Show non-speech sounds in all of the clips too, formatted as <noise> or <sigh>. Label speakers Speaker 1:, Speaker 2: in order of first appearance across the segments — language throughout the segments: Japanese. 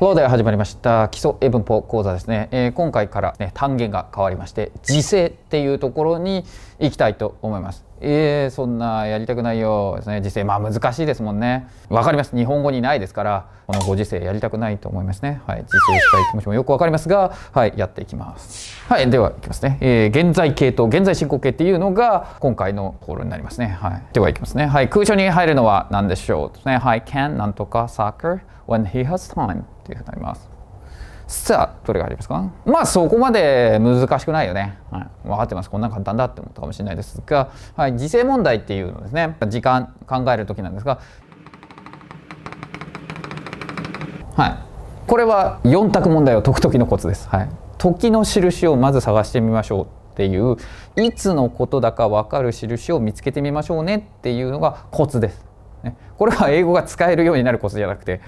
Speaker 1: フローで始まりました基礎英文法講座ですね、えー、今回から、ね、単元が変わりまして時制っていうところに行きたいと思いますえー、そんなやりたくないよですね時制まあ難しいですもんねわかります日本語にないですからこのご時世やりたくないと思いますねはい時制したい気持ちもよくわかりますがはいやっていきますはいではいきますね、えー、現在形と現在進行形っていうのが今回のところになりますねはいではいきますねはい空所に入るのは何でしょうですねはい can なんとか soccer when he has time っいうふうになります。さあ、どれがありますかまあ、そこまで難しくないよね。はい、分かってます。こんな簡単だって思ったかもしれないですが、はい、時制問題っていうのですね、時間考える時なんですが、はい、これは4択問題を解くときのコツです。はい、時の印をまず探してみましょうっていういつのことだか分かる印を見つけてみましょうねっていうのがコツです。ね、これは英語が使えるようになるコツじゃなくて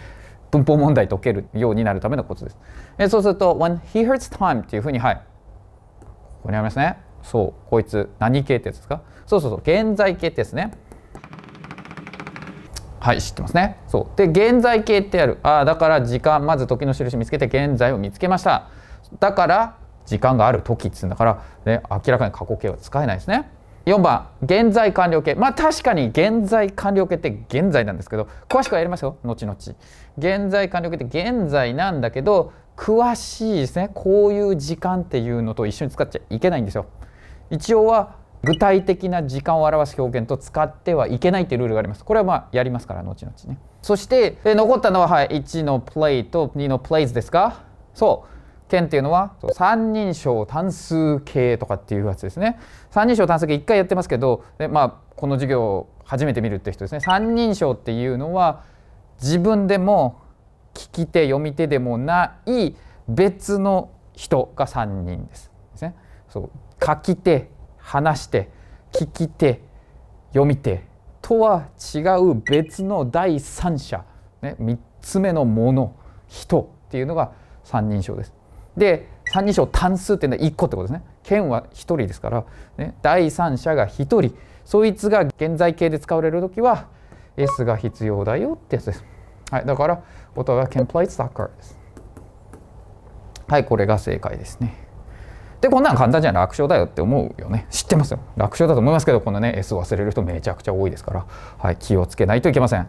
Speaker 1: 文法問題解けるようになるためのコツです。えそうすると、when he hurts time っていうふうに、はい、ここにありますね。そう、こいつ、何形ってやつですかそうそうそう、現在形ですね。はい、知ってますね。そう。で、現在形ってやる。ああ、だから時間、まず時の印見つけて、現在を見つけました。だから、時間がある時っつうんだから、ね、明らかに過去形は使えないですね。4番現在完了形まあ確かに現在完了形って現在なんですけど詳しくはやりますよ後々現在完了形って現在なんだけど詳しいですねこういう時間っていうのと一緒に使っちゃいけないんですよ一応は具体的な時間を表す表現と使ってはいけないというルールがありますこれはまあやりますから後々ねそして残ったのは、はい、1の play と2の plays ですかそう点っていうのは三人称単数形とかっていうやつですね三人称単数形一回やってますけどで、まあ、この授業初めて見るって人ですね三人称っていうのは自分でも聞き手読み手でもない別の人が三人です。ですね、そう書き手話して聞き手読み手とは違う別の第三者、ね、三つ目のもの人っていうのが三人称です。で3人称単数っていうのは1個ってことですね県は1人ですから、ね、第三者が1人そいつが現在形で使われる時は S が必要だよってやつです、はい、だから音が can play soccer ですはいこれが正解ですねでこんなん簡単じゃ楽勝だよって思うよね知ってますよ楽勝だと思いますけどこのね S 忘れる人めちゃくちゃ多いですから、はい、気をつけないといけません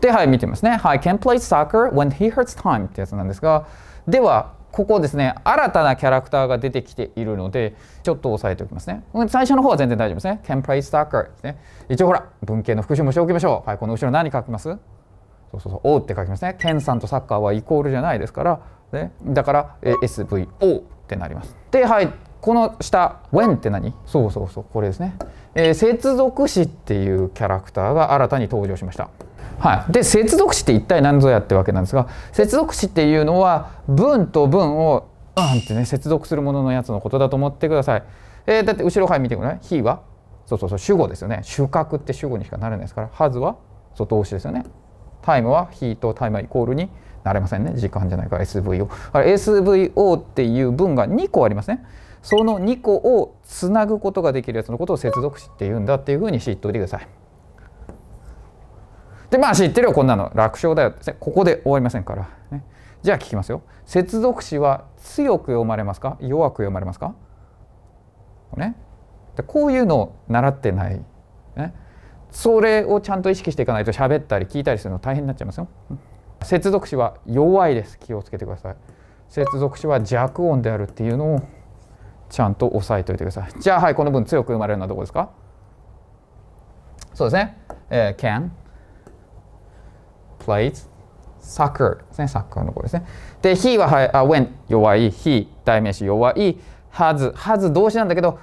Speaker 1: ではい見てみますねはい can play soccer when he hurts time ってやつなんですがではここですね新たなキャラクターが出てきているのでちょっと押さえておきますね最初の方は全然大丈夫ですね can play stalker ですね一応ほら文系の復習もしておきましょうはいこの後ろ何書きますそうそうそう O って書きますね c a さんとサッカーはイコールじゃないですからねだから SVO ってなりますではいこの下 when って何そうそうそうこれですね、えー、接続詞っていうキャラクターが新たに登場しましたはい、で接続詞って一体何ぞやってわけなんですが接続詞っていうのは文と文をうんってね接続するもののやつのことだと思ってください。えー、だって後ろから見てくらさい。非はそうそうそう主語ですよね。主格って主語にしかならないですから。はずは外押しですよね。タイムは非とタイムはイコールになれませんね。時間じゃないから SVO。SVO っていう文が2個ありますね。その2個をつなぐことができるやつのことを接続詞っていうんだっていうふうに知っておいてください。で、まあ知ってるよ、こんなの。楽勝だよ。ここで終わりませんから。ね、じゃあ聞きますよ。接続詞は強く読まれますか弱く読まれますかね。こういうのを習ってない。ね。それをちゃんと意識していかないと喋ったり聞いたりするの大変になっちゃいますよ。接続詞は弱いです。気をつけてください。接続詞は弱音であるっていうのをちゃんと押さえておいてください。じゃあはい、この文強く生まれるのはどこですかそうですね。えー、can plays soccer ですね、サッカーの子ですね。で、he は、はい、あ when 弱い、he 代名詞弱い、has、has 動詞なんだけど、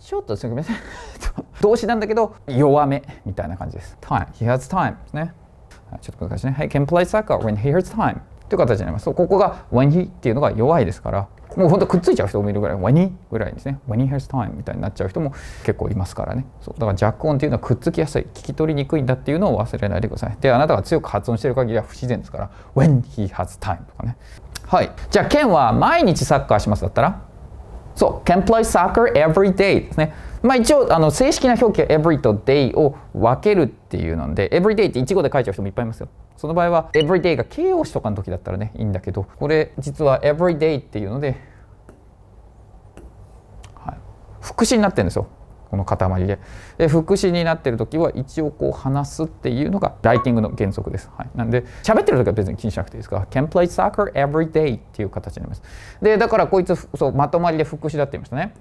Speaker 1: ちょっとすみません。<laughs> 動詞なんだけど、弱めみたいな感じです。time, he has time ですね。ちょっと難しいね。He can play soccer when he has time という形になります。ここが when he っていうのが弱いですから、もうほんとくっついちゃう人もいるぐらい「When he」ぐらいですね「When he has time」みたいになっちゃう人も結構いますからねそうだから弱音っていうのはくっつきやすい聞き取りにくいんだっていうのを忘れないでくださいであなたが強く発音してる限りは不自然ですから「When he has time」とかねはいじゃあケンは毎日サッカーしますだったらそう「can play soccer every day」ですねまあ、一応あの正式な表記は every と day を分けるっていうので everyday って1語で書いちゃう人もいっぱいいますよその場合は everyday が形容詞とかの時だったらねいいんだけどこれ実は everyday っていうので、はい、副詞になってるんですよこの塊でで副詞になってる時は一応こう話すっていうのがライティングの原則です、はい、なんで喋ってる時は別に気にしなくていいですか can play soccer every day っていう形になりますでだからこいつそうまとまりで副詞だって言いましたね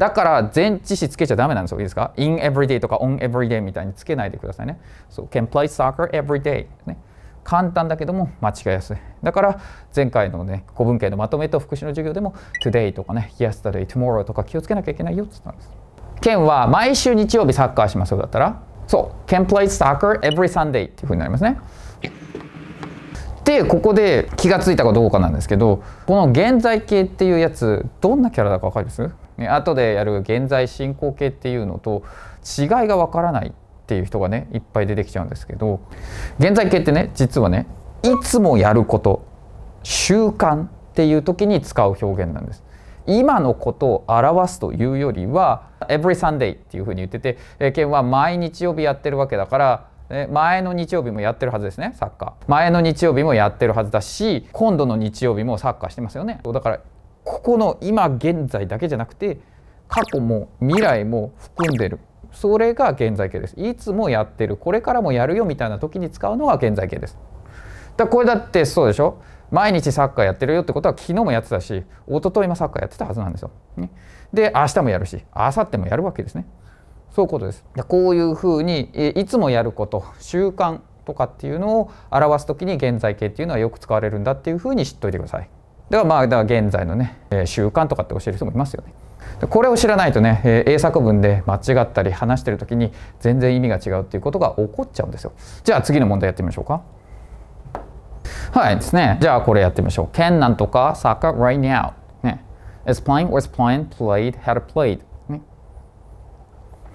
Speaker 1: だから前置詞つけちゃダメなんですよ。いいですか ?in everyday とか on everyday みたいにつけないでくださいね。そう、can play soccer everyday、ね。簡単だけども間違いやすい。だから前回のね、古文系のまとめと復習の授業でも today とかね、yesterday, tomorrow とか気をつけなきゃいけないよって言ったんです。ケンは毎週日曜日サッカーしますよだったら、そう、can play soccer every Sunday っていうふうになりますね。でここで気が付いたかどうかなんですけどこの現在形っていうやつどんなキャラだか分かりますね、後でやる現在進行形っていうのと違いがわからないっていう人がねいっぱい出てきちゃうんですけど現在形ってね実はねいつもやること習慣っていう時に使う表現なんです。今のことを表すというよりは every Sunday っていうふうに言ってて、えー、県は毎日曜日やってるわけだから前の日曜日もやってるはずですねサッカー前の日曜日もやってるはずだし今度の日曜日もサッカーしてますよねだからここの今現在だけじゃなくて過去も未来も含んでるそれが現在形ですいつもやってるこれからもやるよみたいな時に使うのが現在形ですだこれだってそうでしょ毎日サッカーやってるよってことは昨日もやってたし一昨日もサッカーやってたはずなんですよ、ね、で明日もやるし明後日もやるわけですねそういうことですでこういうふうにいつもやること習慣とかっていうのを表す時に現在形っていうのはよく使われるんだっていうふうに知っといてくださいだからまあだから現在のね、え習慣とかって教える人もいますよね。これを知らないとね、え英作文で間違ったり話してる時に全然意味が違うっていうことが起こっちゃうんですよ。じゃあ次の問題やってみましょうか。はいですね。じゃあこれやってみましょう。can なんとか soccer right now。ね。is playing, was playing, played, had played、ね。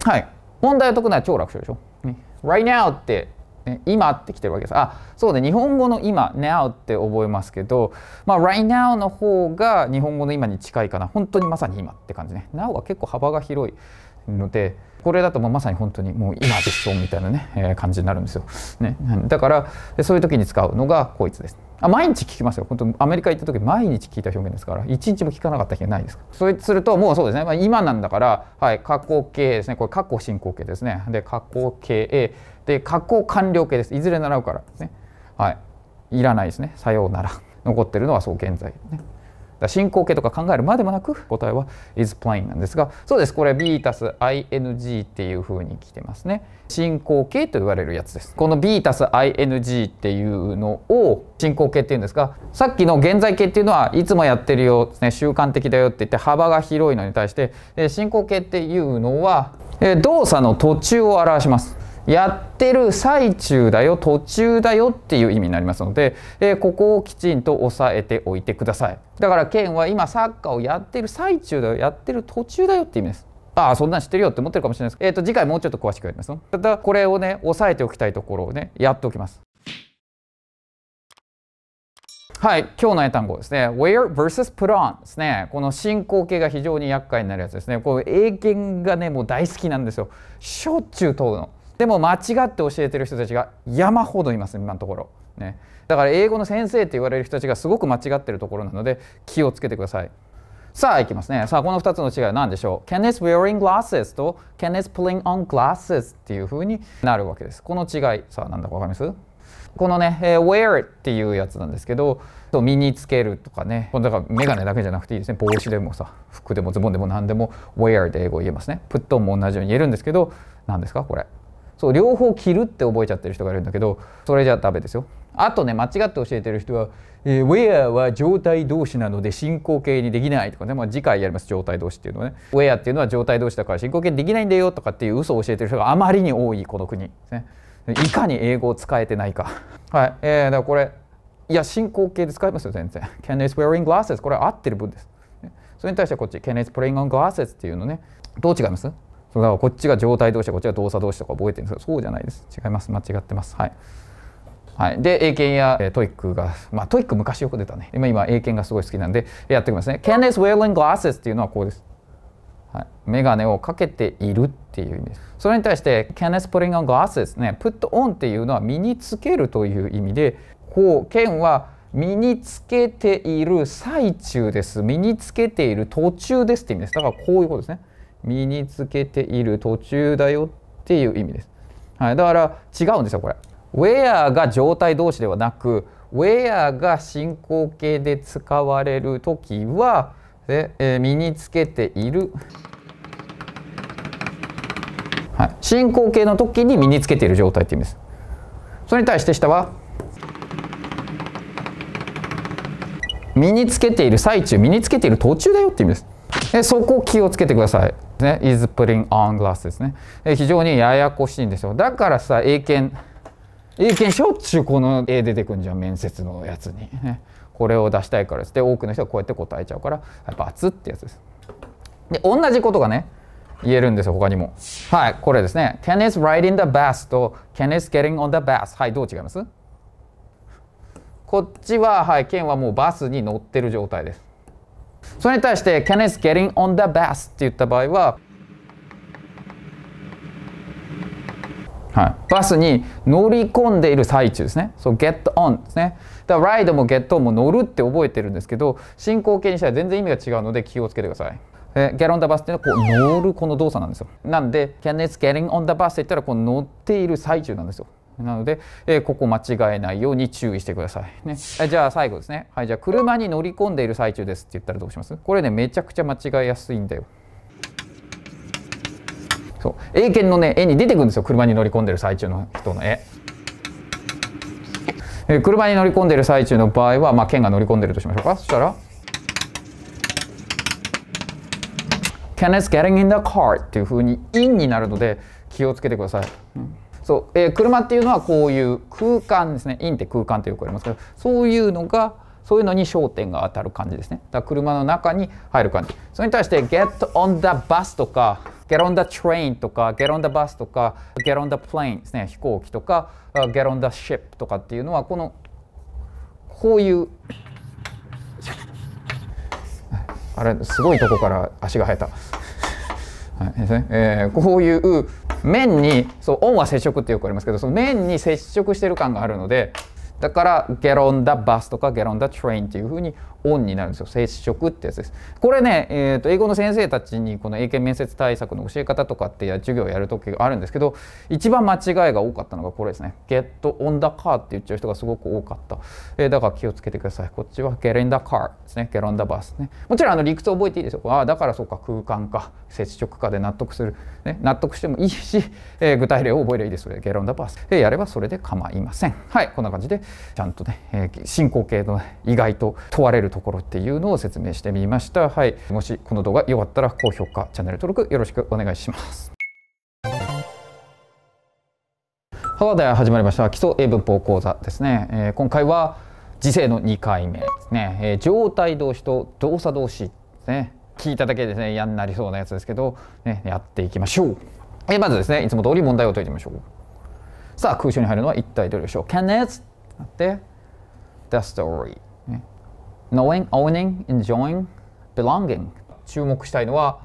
Speaker 1: はい。問題を解くのは超楽勝でしょ。ね、right now ってね、今って来てるわけです。あ、そうね、日本語の今、now って覚えますけど、まあ、right now の方が日本語の今に近いかな。本当にまさに今って感じね。now は結構幅が広いので、これだともうまさに本当にもう今でしょみたいなね、えー、感じになるんですよ。ね、だからそういう時に使うのがこいつです。あ毎日聞きますよ。本当アメリカ行った時毎日聞いた表現ですから一日も聞かなかった日がないですかそうするともうそうですね、まあ、今なんだから、はい、過去形ですねこれ過去進行形ですね。で過去形で、加工完了形です。いずれ習うからですね。はい。いらないですね。さようなら。<laughs> 残ってるのはそう現在、ね。だ進行形とか考えるまでもなく答えは is plain なんですがそうですこれ b たす ing っていう風に来てますね進行形と言われるやつですこの b たす ing っていうのを進行形っていうんですがさっきの現在形っていうのはいつもやってるよ、ね、習慣的だよって言って幅が広いのに対して進行形っていうのは動作の途中を表しますやってる最中だよ途中だよっていう意味になりますので、えー、ここをきちんと押さえておいてくださいだから県は今サッカーをやってる最中だよやってる途中だよって意味ですああそんなん知ってるよって思ってるかもしれないですえっ、ー、と次回もうちょっと詳しくやりますただこれをね押さえておきたいところをねやっておきますはい、今日の英単語ですね。wear versus put on ですね。この進行形が非常に厄介になるやつですね。こう英検がね、もう大好きなんですよ。しょっちゅう問うの。でも間違って教えてる人たちが山ほどいます今のところ、ね、だから英語の先生って言われる人たちがすごく間違ってるところなので気をつけてくださいさあ、いきますね。さあ、この2つの違いは何でしょう ?Can is wearing glasses と Can is pulling on glasses っていうふうになるわけです。この違い、さあ、なんだかわかりますこのね、えー、wear っていうやつなんですけど、と身につけるとかね、だから眼鏡だけじゃなくていいですね。帽子でもさ、服でもズボンでも何でも wear で英語言えますね。put on も同じように言えるんですけど、何ですかこれ。そう両方切るって覚えちゃってる人がいるんだけどそれじゃダメですよあとね間違って教えてる人は、えー、ウェアは状態同士なので進行形にできないとかね、まあ、次回やります状態同士っていうのはねウェアっていうのは状態同士だから進行形にできないんだよとかっていう嘘を教えてる人があまりに多いこの国ですねいかに英語を使えてないか <laughs> はいえー、だからこれいや進行形で使いますよ全然 Can is wearing glasses これ合ってる分ですそれに対してこっち Can is putting on glasses っていうのねどう違いますだからこっちが状態同士こっちが動作同士とか覚えてるんですけどそうじゃないです違います間違ってますはい。はい、で英検や、えー、トイックが、まあ、トイック昔よく出たね今今英検がすごい好きなんでやっていきますね Ken is wearing glasses っていうのはこうです、はい、眼鏡をかけているっていう意味ですそれに対して Ken is putting on glasses ね put on っていうのは身につけるという意味でこう k は身につけている最中です身につけている途中ですって意味ですだからこういうことですね身につけている途中だよっていう意味です。はい、だから違うんですよこれ。where が状態動詞ではなく where が進行形で使われる時はで、えー、身につけている、はい、進行形の時に身につけている状態って意味です。それに対して下は身につけている最中身につけている途中だよって意味です。でそこを気をつけてください。ね、is putting on glass ですね。非常にややこしいんですよ。だからさ、英検、英検しょっちゅうこの絵出てくんじゃん、面接のやつに。ね、これを出したいからです。で、多くの人はこうやって答えちゃうから、バツってやつです。で、同じことがね、言えるんですよ、他にも。はい、これですね。Can is riding the bus と Can is getting on the bus。はい、どう違いますこっちは、はい、k e はもうバスに乗ってる状態です。それに対して c a n is getting on the bus って言った場合は、はい、バスに乗り込んでいる最中ですね。そう、get on ですね。だから ride も get on も乗るって覚えてるんですけど、進行形にしたら全然意味が違うので気をつけてください。え get on the bus っていうのはこう乗るこの動作なんですよ。なんで、c a n is getting on the bus って言ったらこう乗っている最中なんですよ。なので、えー、ここ間違えないように注意してくださいね。じゃあ最後ですね。はい、じゃあ車に乗り込んでいる最中ですって言ったらどうしますこれね、めちゃくちゃ間違えやすいんだよ。そう。英検のね、絵に出てくるんですよ。車に乗り込んでる最中の人の絵。えー、車に乗り込んでる最中の場合は、まあ、県が乗り込んでるとしましょうか。そしたら、Ken is getting in the car っていうふうに in になるので気をつけてください。うんそう、えー、車っていうのはこういう空間ですね。インって空間とよくありますけど、そういうのが、そういうのに焦点が当たる感じですね。だから車の中に入る感じ。それに対して get on the bus とか get on the train とか get on the bus とか get on the plane ですね。飛行機とか get on the ship とかっていうのはこのこういうあれすごいとこから足が生えた。はいですねえー、こういう面にそうオンは接触ってよくありますけどその面に接触してる感があるのでだから「ゲロンダバスとか「ゲロンダトレインとっていうふうにオンになるんですよ接触ってやつですこれね、えー、と英語の先生たちにこの英検面接対策の教え方とかって授業をやる時があるんですけど一番間違いが多かったのがこれですね「ゲットオンダカーって言っちゃう人がすごく多かった、えー、だから気をつけてくださいこっちは「ゲレンダカーですね「ゲロンダバスね」もちろんあの理屈を覚えていいですよああだからそうか空間か接触かで納得する、ね、納得してもいいし、えー、具体例を覚えればいいですそれ「ゲロンダバ the やればそれで構いませんはいこんな感じでちゃんとね進行形の意外と問われるところっていうのを説明してみました。はい、もしこの動画良かったら高評価チャンネル登録よろしくお願いします。ハワで始まりました基礎英文法講座ですね、えー、今回は時世の2回目ですね、えー、状態動詞と動作動詞ですね聞いただけですね嫌になりそうなやつですけど、ね、やっていきましょう、えまずですねいつも通り問題を解いてみましょうさあ空襲に入るのは一体どれでしょう Can it なって The story、ね、Knowing, owning, enjoying, belonging 注目したいのは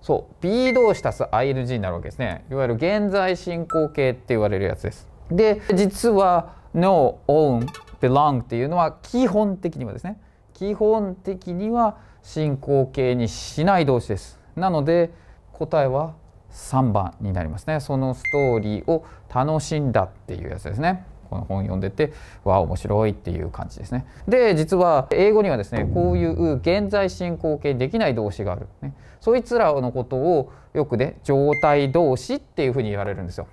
Speaker 1: そう be 動詞足す ing になるわけですねいわゆる現在進行形って言われるやつですで実は know, own, belong っていうのは基本的にはですね基本的には進行形にしない動詞ですなので答えは3番になりますねそのストーリーを楽しんだっていうやつですねこの本読んでてわあ、面白いっていう感じですね。で実は英語にはですねこういう現在進行形できない動詞がある、ね、そいつらのことをよくね状態動詞っていうふうに言われるんですよ。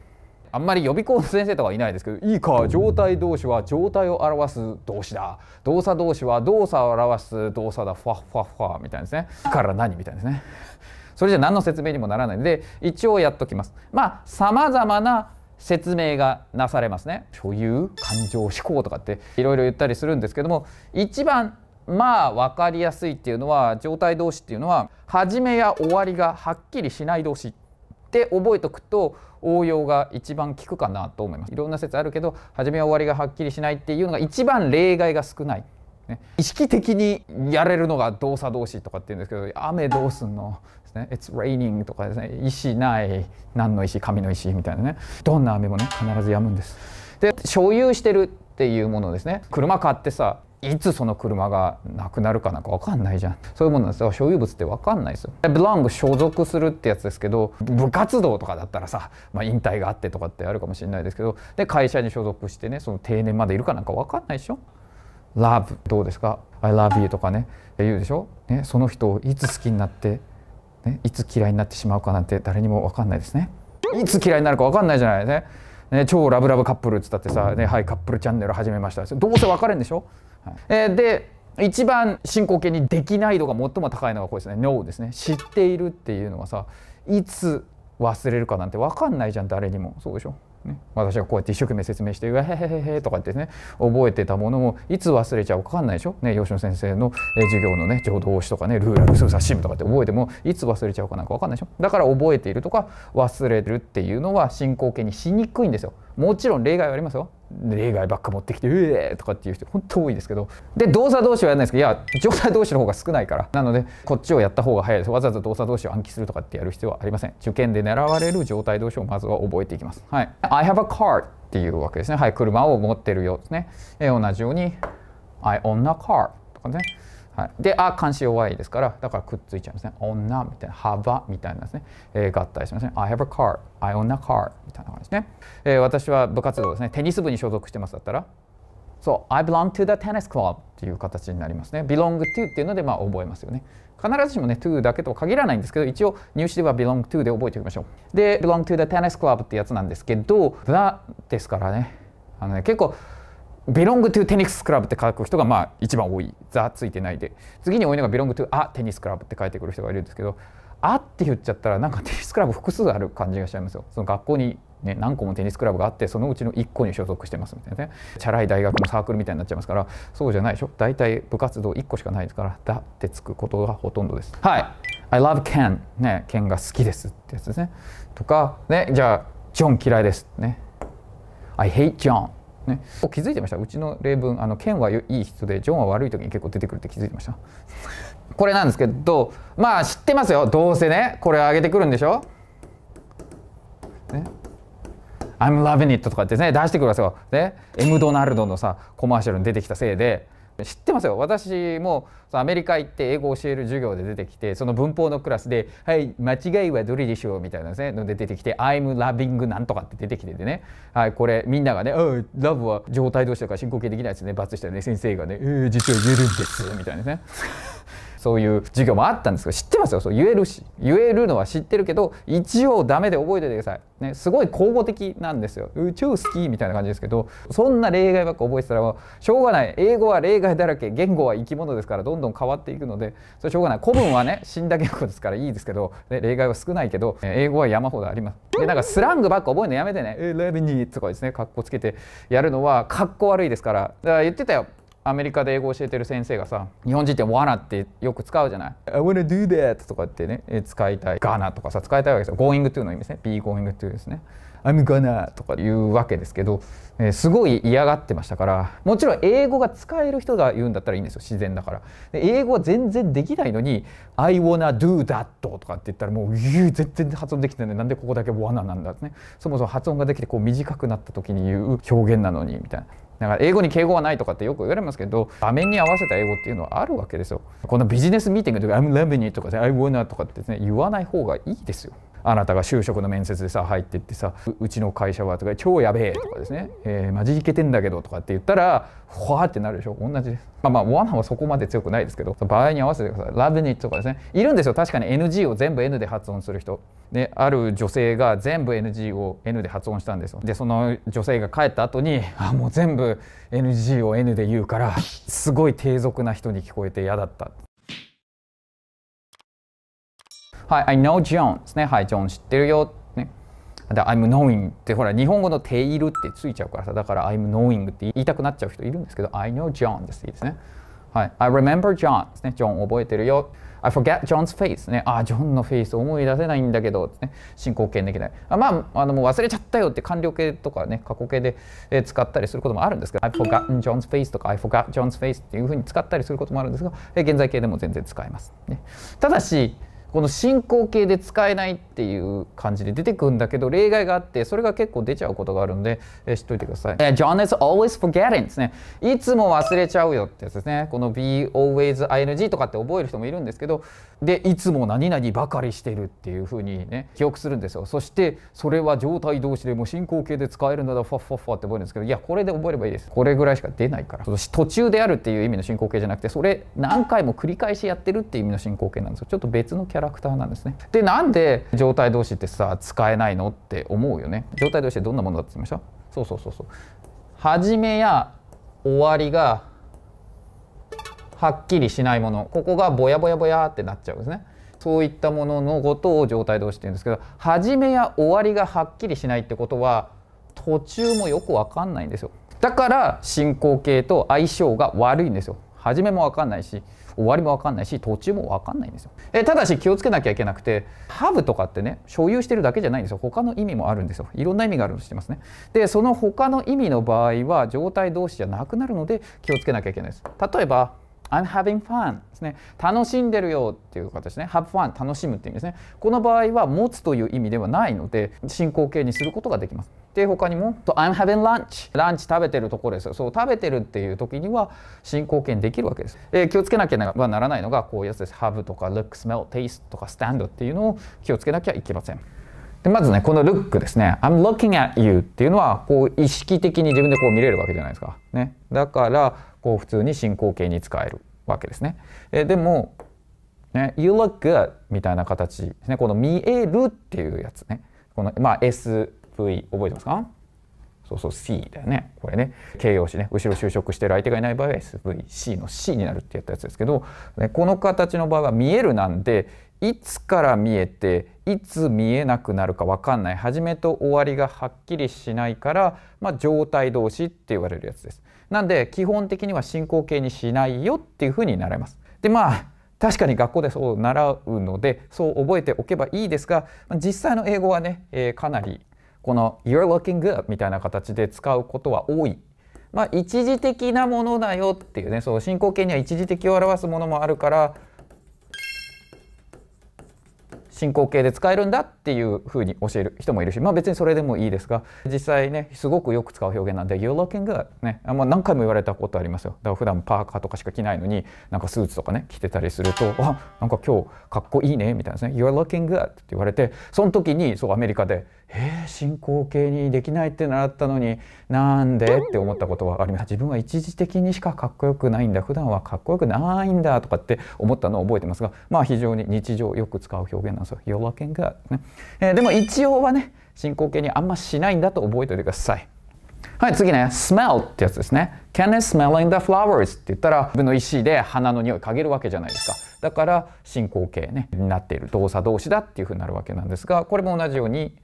Speaker 1: あんまり予備校の先生とかいないですけどいいか状態動詞は状態を表す動詞だ動作動詞は動作を表す動作だふわふわふわみたいですねから何みたいですねそれじゃ何の説明にもならないので一応やっときますまあさまざまな説明がなされますね所有感情思考とかっていろいろ言ったりするんですけども一番まあ分かりやすいっていうのは状態動詞っていうのは始めや終わりがはっきりしない動詞って覚えておくと応用が一番効くかなと思いますいろんな説あるけど始めや終わりがはっきりしないっていうのが一番例外が少ない、ね、意識的にやれるのが動作動詞とかっていうんですけど雨どうすんのね「It's raining」とかですね「石ない何の石紙の石」みたいなねどんな雨もね必ず止むんです。で所有してるっていうものですね車買ってさいつその車がなくなるかなんか分かんないじゃんそういうものなんですよ所有物って分かんないですよ belong 所属するってやつですけど部活動とかだったらさ、まあ、引退があってとかってあるかもしれないですけどで会社に所属してねその定年までいるかなんか分かんないでしょ love どうですか I love you とかね言うでしょ、ね、その人をいつ好きになってね、いつ嫌いになってしまうかなんて誰にも分かんないですね。いつ嫌いになるか分かんないじゃないね。ね、超ラブラブカップルっつったってさ、ね、はいカップルチャンネル始めましたどうせ別れるんでしょ、はい、えー、で一番進行形にできない度が最も高いのがこれですね NO ですね知っているっていうのがさいつ忘れるかなんて分かんないじゃん誰にもそうでしょね、私がこうやって一生懸命説明して「うわへへへへ」とかってね覚えてたものもいつ忘れちゃうか分かんないでしょ、ね、吉野先生の授業のね浄土推しとかねルーラルスーサシムとかって覚えてもいつ忘れちゃうかなんか分かんないでしょだから覚えているとか忘れるっていうのは進行形にしにくいんですよ。もちろん例外はありますよ例外ばっか持ってきて「うえ!」とかっていう人ほんと多いですけどで動作同士はやらないですけどいや状態同士の方が少ないからなのでこっちをやった方が早いですわざわざ動作同士を暗記するとかってやる必要はありません受験で狙われる状態同士をまずは覚えていきますはい I have a car っていうわけですねはい車を持ってるようですね同じように I own a car とかねはい、で「あ」監視弱いですからだからくっついちゃいますね「女」みたいな「幅」みたいなですね、えー、合体しますね「I have a car」「I own a car」みたいな感じですね、えー、私は部活動ですねテニス部に所属してますだったらそう、I belong to the tennis club っていう形になりますね。belong to っていうのでまあ覚えますよね。必ずしもね、to だけとは限らないんですけど、一応入試では belong to で覚えておきましょう。で、belong to the tennis club ってやつなんですけど、the ですからね。あのね、結構 belong to テニスクラブって書く人がまあ一番多い。ザついてないで。次に多いのが belong to あテニスクラブって書いてくる人がいるんですけど、あって言っちゃったらなんかテニスクラブ複数ある感じがしちゃいますよ。その学校にね、何個もテニスクラブがあってそのうちの1個に所属してますみたいなねチャラい大学のサークルみたいになっちゃいますからそうじゃないでしょ大体部活動1個しかないですから「だ」ってつくことがほとんどですはい「I love Ken」ね「Ken が好きです」ってやつですねとかねじゃあ「ジョン嫌いです」ね「I hate John」ね、気づいてましたうちの例文あのケンはいい人でジョンは悪い時に結構出てくるって気づいてました <laughs> これなんですけどまあ知ってますよどうせねこれ上げてくるんでしょ、ね、I'm loving it とかってね出してくるわけですよ、ね、エムドナルドのさコマーシャルに出てきたせいで知ってますよ私もアメリカ行って英語を教える授業で出てきてその文法のクラスで「はい間違いはどれでしょう」みたいなですねので出てきて「I'm loving なんとか」って出てきててね、はい、これみんながね「ラブは状態同士とか進行形できないですね」罰したらね先生がね「えー、実は言えるんです」みたいなね。そういう授業もあったんですけど知ってますよそう言えるし言えるのは知ってるけど一応ダメで覚えててください、ね、すごい口語的なんですよ宇宙好きみたいな感じですけどそんな例外ばっか覚えてたらしょうがない英語は例外だらけ言語は生き物ですからどんどん変わっていくのでそれしょうがない古文はね死んだ言語ですからいいですけど、ね、例外は少ないけど英語は山ほどありますでなんかスラングばっか覚えるのやめてね「えレベニー」とかですねかっこつけてやるのはかっこ悪いですからだから言ってたよアメリカで英語を教えてる先生がさ日本人って「わな」ってよく使うじゃない「I wanna do that」とかってね使いたい「がな」とかさ使いたいわけですよ「going to」の意味ですね「be going to」ですね「I'm gonna」とか言うわけですけど、えー、すごい嫌がってましたからもちろん英語が使える人が言うんだったらいいんですよ自然だから英語は全然できないのに「I wanna do that」とかって言ったらもう全然発音できてないなんでここだけ「わな」なんだってねそもそも発音ができてこう短くなった時に言う表現なのにみたいな。だから英語に敬語はないとかってよく言われますけど場面に合わせた英語っていうのはあるわけですよこのビジネスミーティングとか「I'm revenue」とかで「I wanna」とかって、ね、言わない方がいいですよあなたが就職の面接でさ入ってってさ「うちの会社は」とか「超やべえ」とかですね「えー、マジいけてんだけど」とかって言ったらふわってなるでしょ同じです。まあまあ罠はそこまで強くないですけど場合に合わせてください「ラブニット」とかですねいるんですよ確かに NG を全部 N で発音する人。ねある女性が全部 NG を N で発音したんですよ。でその女性が帰った後に「あもう全部 NG を N で言うからすごい低俗な人に聞こえて嫌だった」はい、I know John ですね。はい、ジョン知ってるよ。ね。で、I'm knowing ってほら、日本語のているってついちゃうからさ、だから I'm knowing って言いたくなっちゃう人いるんですけど、I know John ですいいですね。はい、I remember John ですね。ジョン覚えてるよ。I forget John's face ね。あ、ジョンのフェイス思い出せないんだけど、ね、進行形できない。あまあ、あのもう忘れちゃったよって完了形とかね、過去形で使ったりすることもあるんですけど、I've forgotten John's face とか I forgot John's face っていうふうに使ったりすることもあるんですが、現在形でも全然使えます。ね、ただし、この進行形で使えないっていう感じで出てくるんだけど例外があってそれが結構出ちゃうことがあるんで、えー、知っといてください。John is always forgetting ですね。いつも忘れちゃうよってやつですね。この be always ing とかって覚える人もいるんですけどでいつも何々ばかりしてるっていうふうにね記憶するんですよ。そしてそれは状態同士でも進行形で使えるならファッファッファって覚えるんですけどいやこれで覚えればいいです。これぐらいしか出ないから途中であるっていう意味の進行形じゃなくてそれ何回も繰り返しやってるっていう意味の進行形なんですよ。ちょっと別のキャララクターなんですねでなんで状態同士ってさ使えないのって思うよね状態同士ってどんなものだって言いましたそうそうそうそう始めや終わりがはっきりしないものここがボヤボヤボヤってなっちゃうんですねそういったもののことを状態同士って言うんですけど始めや終わりがはっきりしないってことは途中もよくわかんないんですよだから進行形と相性が悪いんですよ初めもわかんないし終わりも分かんないし途中も分かんないんですよえただし気をつけなきゃいけなくてハブとかってね所有してるだけじゃないんですよ他の意味もあるんですよいろんな意味があるの知ってますねでその他の意味の場合は状態同士じゃなくなるので気をつけなきゃいけないです例えば I'm having fun ですね。楽しんでるよっていう形ですね。have fun 楽しむっていう意味ですね。この場合は持つという意味ではないので進行形にすることができます。で他にも「I'm having lunch」ランチ食べてるところですよそう食べてるっていう時には進行形にできるわけです、えー、気をつけなければならないのがこういうやつです「have」とか「look」「smell」「taste」とか「stand」っていうのを気をつけなきゃいけませんでまずねこの「look」ですね「I'm looking at you」っていうのはこう意識的に自分でこう見れるわけじゃないですか、ね、だからこう普通に進行形に使えるわけですね、えー、でもね、You look good みたいな形ですね。この見えるっていうやつね。この、まあ、S V 覚えてますかそうそう C だよねこれね形容詞ね後ろ就職してる相手がいない場合は SVC の C になるってやったやつですけど、ね、この形の場合は「見える」なんでいつから見えていつ見えなくなるか分かんない始めと終わりがはっきりしないから、まあ、状態同士って言われるやつです。なんで基本的には進行形にしないよっていうふうに習います。でまあ確かに学校でそう習うのでそう覚えておけばいいですが実際の英語はね、えー、かなりこの「You're looking good」みたいな形で使うことは多い。まあ、一時的なものだよっていうねその進行形には一時的を表すものもあるから進行形で使えるんだっていうふうに教える人もいるしまあ別にそれでもいいですが実際ねすごくよく使う表現なんで「You're looking good ね」ね、ま何回も言われたことありますよだから普段パーカーとかしか着ないのになんかスーツとかね着てたりすると「あなんか今日かっこいいね」みたいなですね「You're looking good」って言われてその時にそうアメリカで「えー、進行形にできないって習ったのになんでって思ったことはあります自分は一時的にしかかっこよくないんだ普段はかっこよくないんだとかって思ったのを覚えてますがまあ非常に日常よく使う表現なんですよ「You're looking good ね」えー、でも一応はね進行形にあんましないんだと覚えておいてください。はい、次ね、smell ってやつですね。Can I smell in the flowers? って言ったら、自分の意思で花の匂い嗅げるわけじゃないですか。だから、進行形ね、になっている動作同士だっていうふうになるわけなんですが、これも同じように、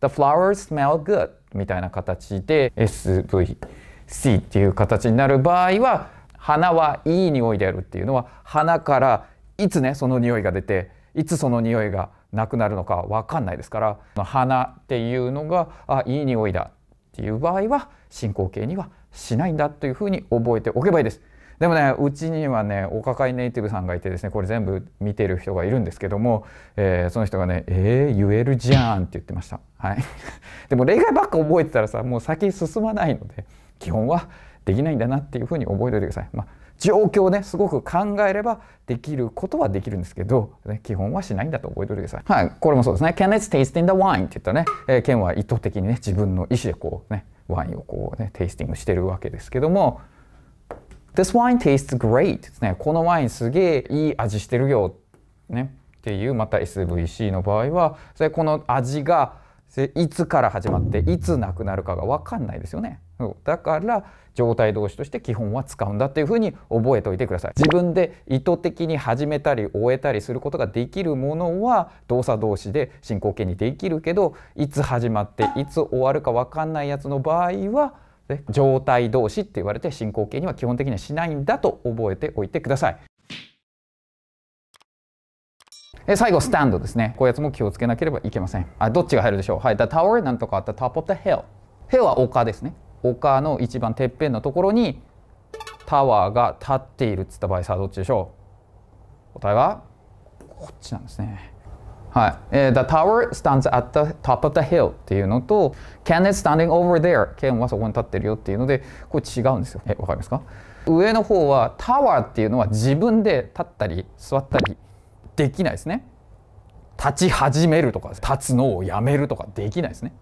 Speaker 1: The flowers smell good みたいな形で SVC っていう形になる場合は花はいい匂いであるっていうのは花からいつねその匂いが出ていつその匂いがなくなるのか分かんないですから花っていうのがあいい匂いだっていう場合は進行形にはしないんだというふうに覚えておけばいいです。でもねうちにはねお抱えネイティブさんがいてですねこれ全部見てる人がいるんですけども、えー、その人がね「えー、言えるじゃん」って言ってました。はい、<laughs> でも例外ばっか覚えてたらさもう先進まないので基本はできないんだなっていうふうに覚えておいてください。まあ状況をねすごく考えればできることはできるんですけど、ね、基本はしないんだと覚えておいてください。はい、これもそうですね。k e n n テ t ス tasting the wine って言ったね、えー、ケンは意図的にね自分の意思でこうねワインをこうねテイスティングしてるわけですけども This wine tastes great ですね。このワインすげえいい味してるよ。ね。っていう、また SVC の場合は、それこの味がいつから始まっていつなくなるかが分かんないですよね。だから状態動詞として基本は使うんだっていうふうに覚えておいてください。自分で意図的に始めたり終えたりすることができるものは動作動詞で進行形にできるけどいつ始まっていつ終わるか分かんないやつの場合はね、状態同士って言われて進行形には基本的にはしないんだと覚えておいてください。え最後、スタンドですね。こういうやつも気をつけなければいけません。あどっちが入るでしょうはい、the tower なんとかあった top of the hill。hill は丘ですね。丘の一番てっぺんのところにタワーが立っているっつった場合さあどっちでしょう答えはこっちなんですね。はい。えー、the tower stands at the top of the hill っていうのと、Ken is standing over there。Ken はそこに立ってるよっていうので、これ違うんですよ。え、わかりますか上の方は、タワーっていうのは自分で立ったり座ったりできないですね。立ち始めるとか、立つのをやめるとかできないですね。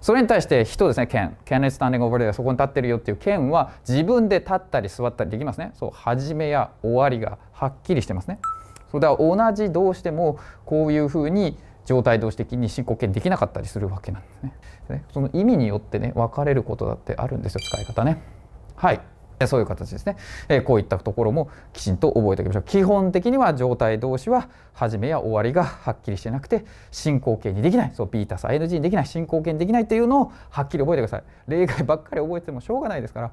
Speaker 1: それに対して人ですね、Ken。Ken is standing over there。そこに立ってるよっていう Ken は自分で立ったり座ったりできますね。そう、始めや終わりがはっきりしてますね。それは同じうしでもこういうふうに状態同士的に進行形できなかったりするわけなんですね。その意味によってね分かれることだってあるんですよ使い方ね。はいそういう形ですね、えこういったところもきちんと覚えておきましょう基本的には状態動詞は始めや終わりがはっきりしてなくて進行形にできないそうータス ING にできない進行形にできないっていうのをはっきり覚えてください例外ばっかり覚えてもしょうがないですから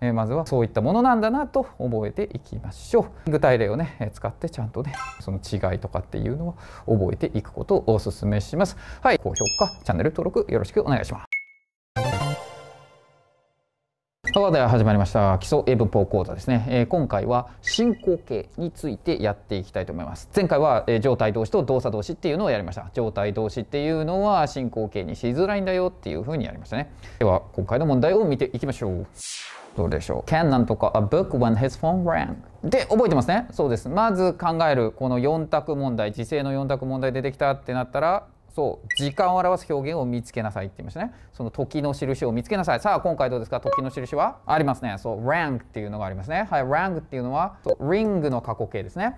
Speaker 1: えまずはそういったものなんだなと覚えていきましょう具体例をねえ使ってちゃんとねその違いとかっていうのを覚えていくことをお勧めしますはい高評価チャンネル登録よろしくお願いしますただでは始まりました基礎英文法講座ですね、えー、今回は進行形についてやっていきたいと思います前回は、えー、状態動詞と動作動詞っていうのをやりました状態動詞っていうのは進行形にしづらいんだよっていうふうにやりましたねでは今回の問題を見ていきましょうどうでしょう Can なんとか a book when his phone rang で覚えてますねそうですまず考えるこの4択問題時制の4択問題出てきたってなったらそう時間を表す表現を見つけなさいって言いましたねその時の印を見つけなさいさあ今回どうですか時の印はありますねそう rang っていうのがありますねはい rang っていうのはそう ring の過去形ですね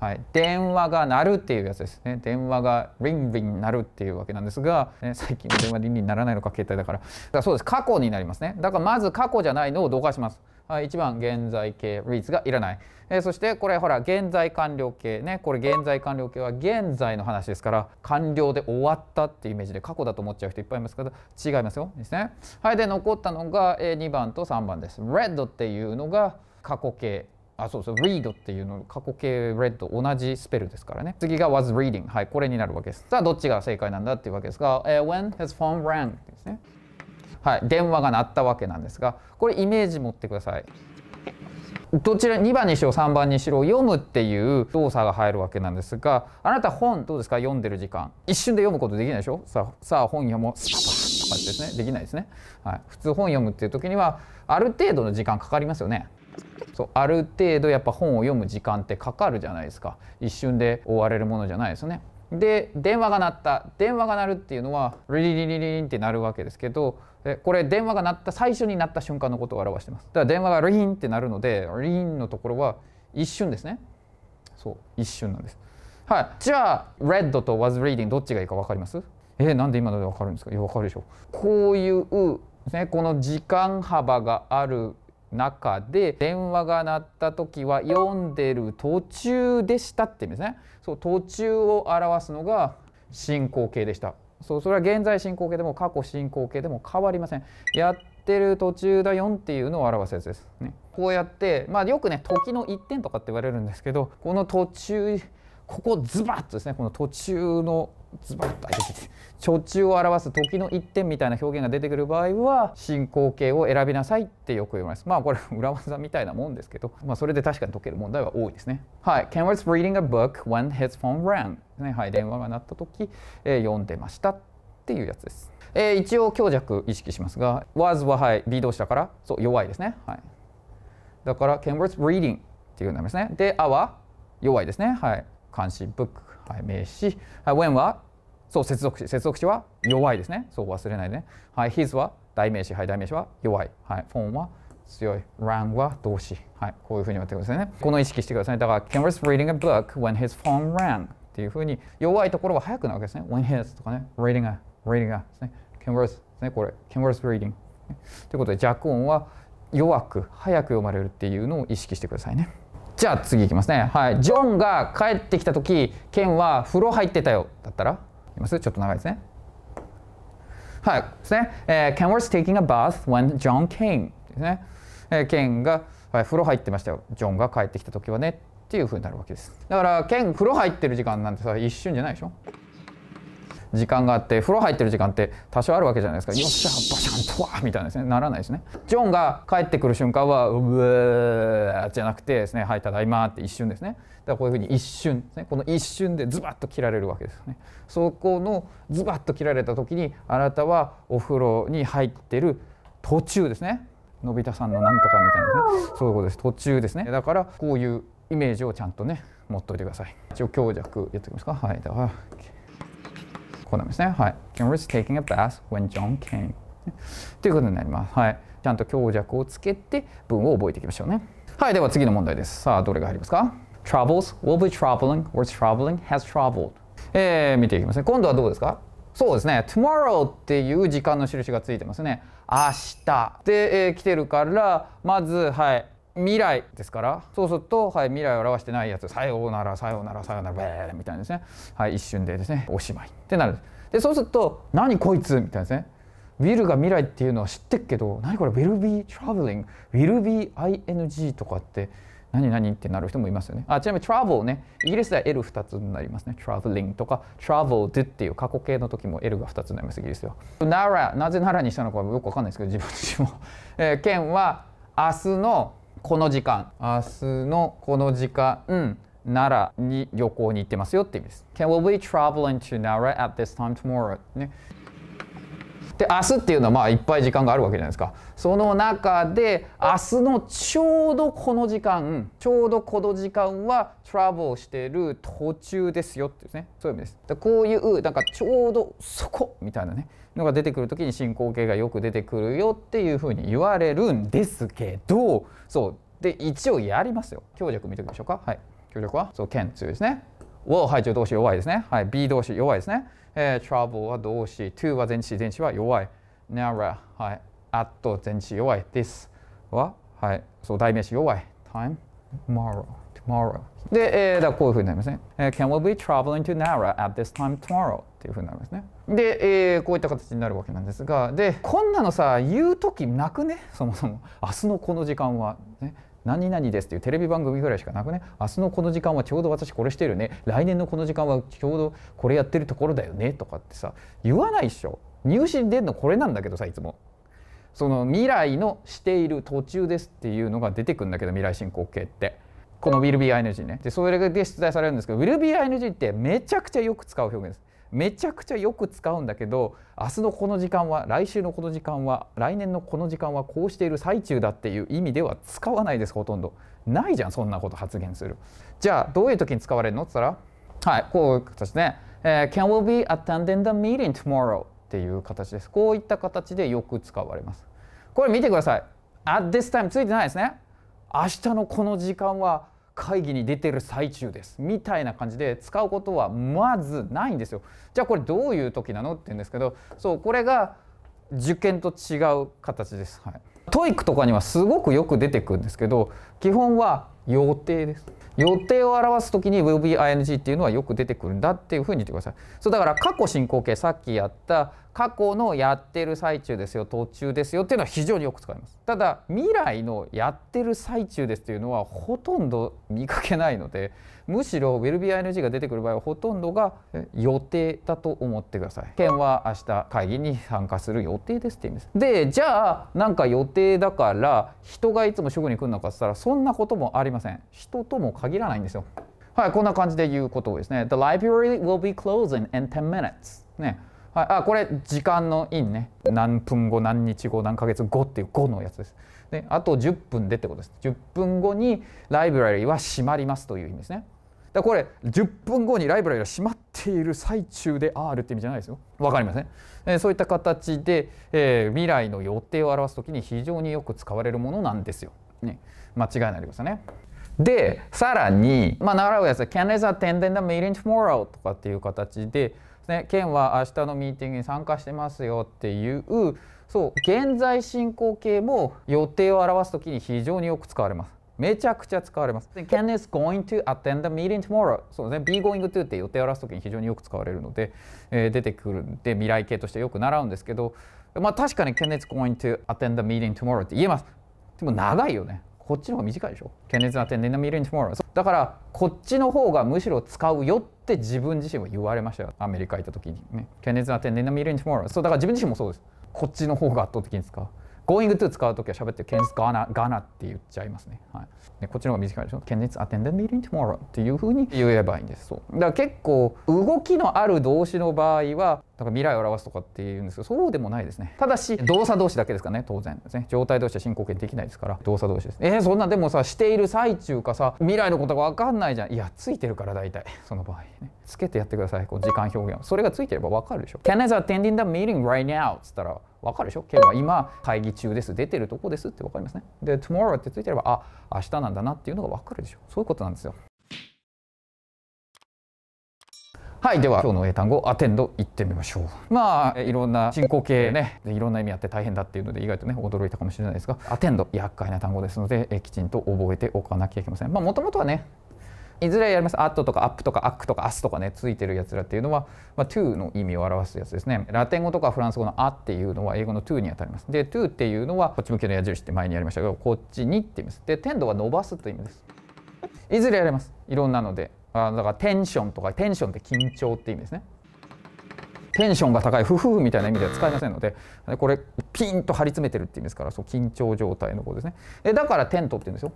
Speaker 1: はい、電話が鳴るっていうやつですね電話がリンリン鳴るっていうわけなんですが、ね、最近電話リンリン鳴らないのか携帯だからだからそうです過去になりますねだからまず過去じゃないのをどかします1番現在形 reads がいらない、えー、そしてこれほら現在完了形ねこれ現在完了形は現在の話ですから完了で終わったっていうイメージで過去だと思っちゃう人いっぱいいますけど違いますよですねはいで残ったのが2番と3番です red っていうのが過去形あそうそう read っていうの過去形 read 同じスペルですからね次が was reading はいこれになるわけですさあどっちが正解なんだっていうわけですが、えー、when his phone rang ですねはい、電話が鳴ったわけなんですがこれイメージ持ってください。どちら2番にしろ3番にしろ読むっていう動作が入るわけなんですがあなた本どうですか読んでる時間一瞬で読むことできないでしょさあさあ本読もうとかですねできないですね、はい、普通本読むっていう時にはある程度の時間かかりますよねそうある程度やっぱ本を読む時間ってかかるじゃないですか一瞬で終われるものじゃないですよねで電話が鳴った電話が鳴るっていうのはリリリリリンって鳴るわけですけどでこれ電話が鳴った最初になった瞬間のことを表してますだから電話がリーンってなるのでリーンのところは一瞬ですねそう一瞬なんですはいじゃあ red と was reading どっちがいいか分かりますえー、なんで今ので分かるんですかいや分かるでしょこういうねこの時間幅がある中で電話が鳴った時は読んでる途中でしたって意味ですねそう途中を表すのが進行形でしたそうそれは現在進行形でも過去進行形でも変わりませんやってる途中だよっていうのを表すやつですねこうやってまあよくね時の1点とかって言われるんですけどこの途中ここズバッとですねこの途中のズバッと途中を表す時の一点みたいな表現が出てくる場合は進行形を選びなさいってよく言われますまあこれ裏技みたいなもんですけど、まあ、それで確かに解ける問題は多いですねはい Ken was reading a book when his phone rang、ね、はい電話が鳴った時、えー、読んでましたっていうやつですえー、一応強弱意識しますが was ははい B 動詞だからそう弱いですねはいだから Ken was reading っていうなりですねであは弱いですねはい関心ブック、はい、名詞、はい、when はそう接続詞接続詞は弱いですねそう忘れないでね、はい、his は代名詞、はい、代名詞は弱い、はい、フォンは強い。Run は動詞。はい、こういうふうになってくださいね。この意識してください、だから、c a n was reading a book when his phone ran g っていうふうに、弱いところは早くなわけですね。When his とかね、reading a, reading a ですね。Ken was ですね、これ。c a n was reading、ということで、弱音は弱く、早く読まれるっていうのを意識してくださいね。じゃあ次いきますね。はい。ジョンが帰ってきた時、ケンは風呂入ってたよ。だったらいますちょっと長いですね。はい。ですね。えー、Ken was taking a bath when John came. ですね。えー、ケンが、はい、風呂入ってましたよ。ジョンが帰ってきた時はね。っていうふうになるわけです。だから、ケン風呂入ってる時間なんてさ、一瞬じゃないでしょ。時間があって風呂入ってる時間って多少あるわけじゃないですかよっしゃバシャンとわみたいなですねならないですねジョンが帰ってくる瞬間はうぶーじゃなくてですねはいただいまって一瞬ですねだからこういうふうに一瞬ですねこの一瞬でズバッと切られるわけですよねそこのズバッと切られた時にあなたはお風呂に入ってる途中ですねのび太さんのなんとかみたいなねそういうことです途中ですねだからこういうイメージをちゃんとね持っといてください一応強弱やっておきますかはいからこうなりますね。はい。j o n was taking a bath when John came. ということになります。はい。ちゃんと強弱をつけて文を覚えていきましょうね。はい。では次の問題です。さあ、どれが入りますか ?Troubles will be traveling or traveling has traveled. えー、見ていきますね。今度はどうですかそうですね。tomorrow っていう時間の印がついてますね。明日で、えー、来てるから、まず、はい。未来ですからそうすると、はい、未来を表してないやつさようならさようならさようならべーみたいなですね、はい、一瞬でですねおしまいってなるでそうすると何こいつみたいなですねウィルが未来っていうのは知ってっけど何これ will be traveling will be ing とかって何何ってなる人もいますよね。あちなみに travel ね、イギリスでは L2 つになりますね。traveling とか traveled っていう過去形の時も L が2つになります、イギリスでは。ならなぜ奈良にしたのかよくわかんないですけど、自分自身も。えー、県は明日のこの時間明日のこの時間奈良に旅行に行ってますよって意味です Can we travel into Nara at this time tomorrow? ねで明日っていうのはまあいっぱい時間があるわけじゃないですかその中で明日のちょうどこの時間ちょうどこの時間はトラブルしてる途中ですよってですねそういう意味ですこういうなんかちょうどそこみたいなねのが出てくる時に進行形がよく出てくるよっていうふうに言われるんですけどそうで一応やりますよ強弱見ておきましょうかはい強弱はそう剣 a n 強いですね w はい助動詞弱いですねはい be 動詞弱いですねえー、travel は動詞、to は前置詞、前置詞は弱い。narrow、はい。at 前置詞弱い。this は、はい。そう、代名詞弱い。time、tomorrow、tomorrow。で、えー、だこういうふうになりますね。えー、Can we be traveling to Nara at this time tomorrow? っていうふうになりますね。で、えー、こういった形になるわけなんですが、で、こんなのさ、言う時なくね、そもそも。明日のこの時間は、ね。何々ですっていうテレビ番組ぐらいしかなくね明日のこの時間はちょうど私これしてるね来年のこの時間はちょうどこれやってるところだよねとかってさ言わないっしょ入試に出るのこれなんだけどさいつも。その未来のしている途中ですっていうのが出てくるんだけど未来進行形って。この Will be ING ね。でそれで出題されるんですけど Will be ING ってめちゃくちゃよく使う表現です。めちゃくちゃよく使うんだけど明日のこの時間は来週のこの時間は来年のこの時間はこうしている最中だっていう意味では使わないですほとんどないじゃんそんなこと発言するじゃあどういう時に使われるのって言ったらはいこういう形ね、えー、Can we be attending the meeting tomorrow? っていう形ですこういった形でよく使われますこれ見てください At this time ついてないですね明日のこの時間は会議に出てる最中ですみたいな感じで使うことはまずないんですよ。じゃあこれどういう時なのって言うんですけどそうこれが受験と違う形です。はい、トイックとかにはすごくよく出てくるんですけど基本は予定です。予定を表す時に will be ing っていうのはよく出てくるんだっていうふうに言ってください。そうだから過去進行形さっきやった過去のやってる最中ですよ途中ですよっていうのは非常によく使いますただ未来のやってる最中ですというのはほとんど見かけないのでむしろ WellBING が出てくる場合はほとんどが予定だと思ってください県は明日会議に参加する予定ですって意味ですでじゃあなんか予定だから人がいつも主語に来るのかっつったらそんなこともありません人とも限らないんですよはいこんな感じで言うことですね The library will be closing in 10 minutes ねはい、あこれ時間のインね何分後何日後何ヶ月後っていう5のやつですであと10分でってことです10分後にライブラリーは閉まりますという意味ですねだこれ10分後にライブラリーが閉まっている最中で R って意味じゃないですよ。わかりません、ね、えそういった形で、えー、未来の予定を表す時に非常によく使われるものなんですよ。ね、間違いないでくださいね。でさらに、まあ、習うやつは「Can is attend the meeting tomorrow」とかっていう形でね、県は明日のミーティングに参加してますよっていうそう現在進行形も予定を表すきに非常によく使われますめちゃくちゃ使われます。Ken is going to attend the meeting tomorrow そうですね、be going to って予定を表す時に非常によく使われるので、えー、出てくるんで未来形としてよく習うんですけどまあ確かに Ken is going to attend the meeting tomorrow って言えます。でも長いよね。こっちの方が短いでしょ Can t t end in a m i tomorrow? だからこっちの方がむしろ使うよって自分自身は言われましたよアメリカ行った時にね Can t t end in a m i tomorrow? そうだから自分自身もそうですこっちの方が圧倒的に使う going to 使うときは喋ってる can t gonna, gonna って言っちゃいますね。はい、でこっちの方が短いでしょ can it's attend the meeting tomorrow っていうふうに言えばいいんです。そうだから結構動きのある動詞の場合はだから未来を表すとかっていうんですけどそうでもないですねただし動作同士だけですかね当然ですね状態同士は進行形できないですから動作同士ですえー、そんなでもさしている最中かさ未来のことが分かんないじゃんいやついてるから大体 <laughs> その場合ねつけてやってくださいこう時間表現それがついてれば分かるでしょ Can a t t e n d the meeting right now っつったらわかるでしょ県は今会議中です。出てるとこですってわかりますね。で、tomorrow ってついてれば、あ、明日なんだなっていうのがわかるでしょそういうことなんですよ。はい、では今日の英単語アテンド行ってみましょう。まあいろんな進行形ね、いろんな意味あって大変だっていうので意外とね驚いたかもしれないですが、アテンド厄介な単語ですのできちんと覚えておかなきゃいけません。まあもともとはねいずれやります a とかップとかッ c とかアスとかねついてるやつらっていうのは、まあ、ゥーの意味を表すやつですねラテン語とかフランス語のあっていうのは英語のゥーにあたりますでゥーっていうのはこっち向けの矢印って前にやりましたけどこっちにって言いますでテンドは伸ばすという意味ですいずれやりますいろんなのであだからテンションとかテンションって緊張って意味ですねテンションが高いフフみたいな意味では使いませんのでこれピンと張り詰めてるって意味ですからそう緊張状態のことですねえ、だからテントって言うんですよ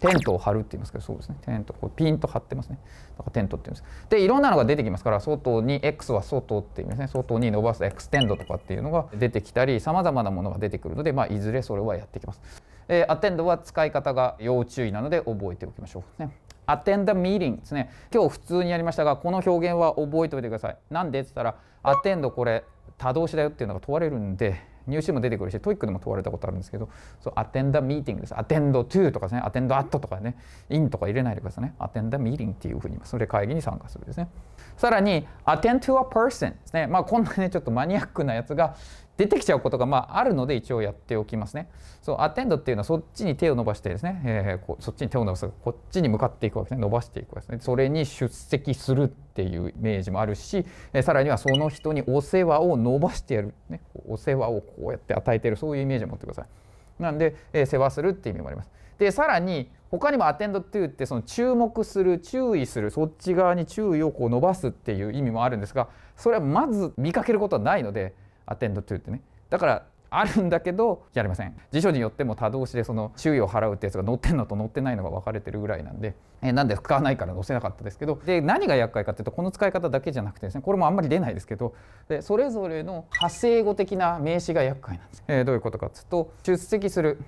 Speaker 1: テントを張るって言いますけどそうですねテントこうピンと張ってますねだからテントって言うんですでいろんなのが出てきますから外に X は外って言いますね外に伸ばすエクステンドとかっていうのが出てきたりさまざまなものが出てくるので、まあ、いずれそれはやってきます、えー、アテンドは使い方が要注意なので覚えておきましょうねアテンダミーリングですね今日普通にやりましたがこの表現は覚えておいてくださいなんでって言ったらアテンドこれ多動詞だよっていうのが問われるんで入試も出てくるし、トイックでも問われたことあるんですけど、そうアテンダミーティングです。アテンドトゥーとかですね、アテンドアットとかね、インとか入れないでくださいね。アテンダミーティングっていうふうに、それ会議に参加するですね。さらに、アテントゥアパーソンですね。まあ、こんなね、ちょっとマニアックなやつが、出てきちゃうことがまああるので一応やっておきますね。そうアテンドっていうのはそっちに手を伸ばしてですね、えー、こそっちに手を伸ばすこっちに向かっていくわけですね伸ばしていくわけですねそれに出席するっていうイメージもあるし、えー、さらにはその人にお世話を伸ばしてやる、ね、お世話をこうやって与えてるそういうイメージを持ってください。なんで、えー、世話するっていう意味もあります。でさらに他にもアテンドトゥってその注目する注意するそっち側に注意をこう伸ばすっていう意味もあるんですがそれはまず見かけることはないのでアテンドトゥってねだからあるんだけどやりません辞書によっても多動詞でその注意を払うってやつが載ってんのと載ってないのが分かれてるぐらいなんで、えなんで使わないから載せなかったですけどで何が厄介かっていうとこの使い方だけじゃなくてですねこれもあんまり出ないですけどでそれぞれの派生語的な名詞が厄介なんです、えー、どういうことかっつうと出席する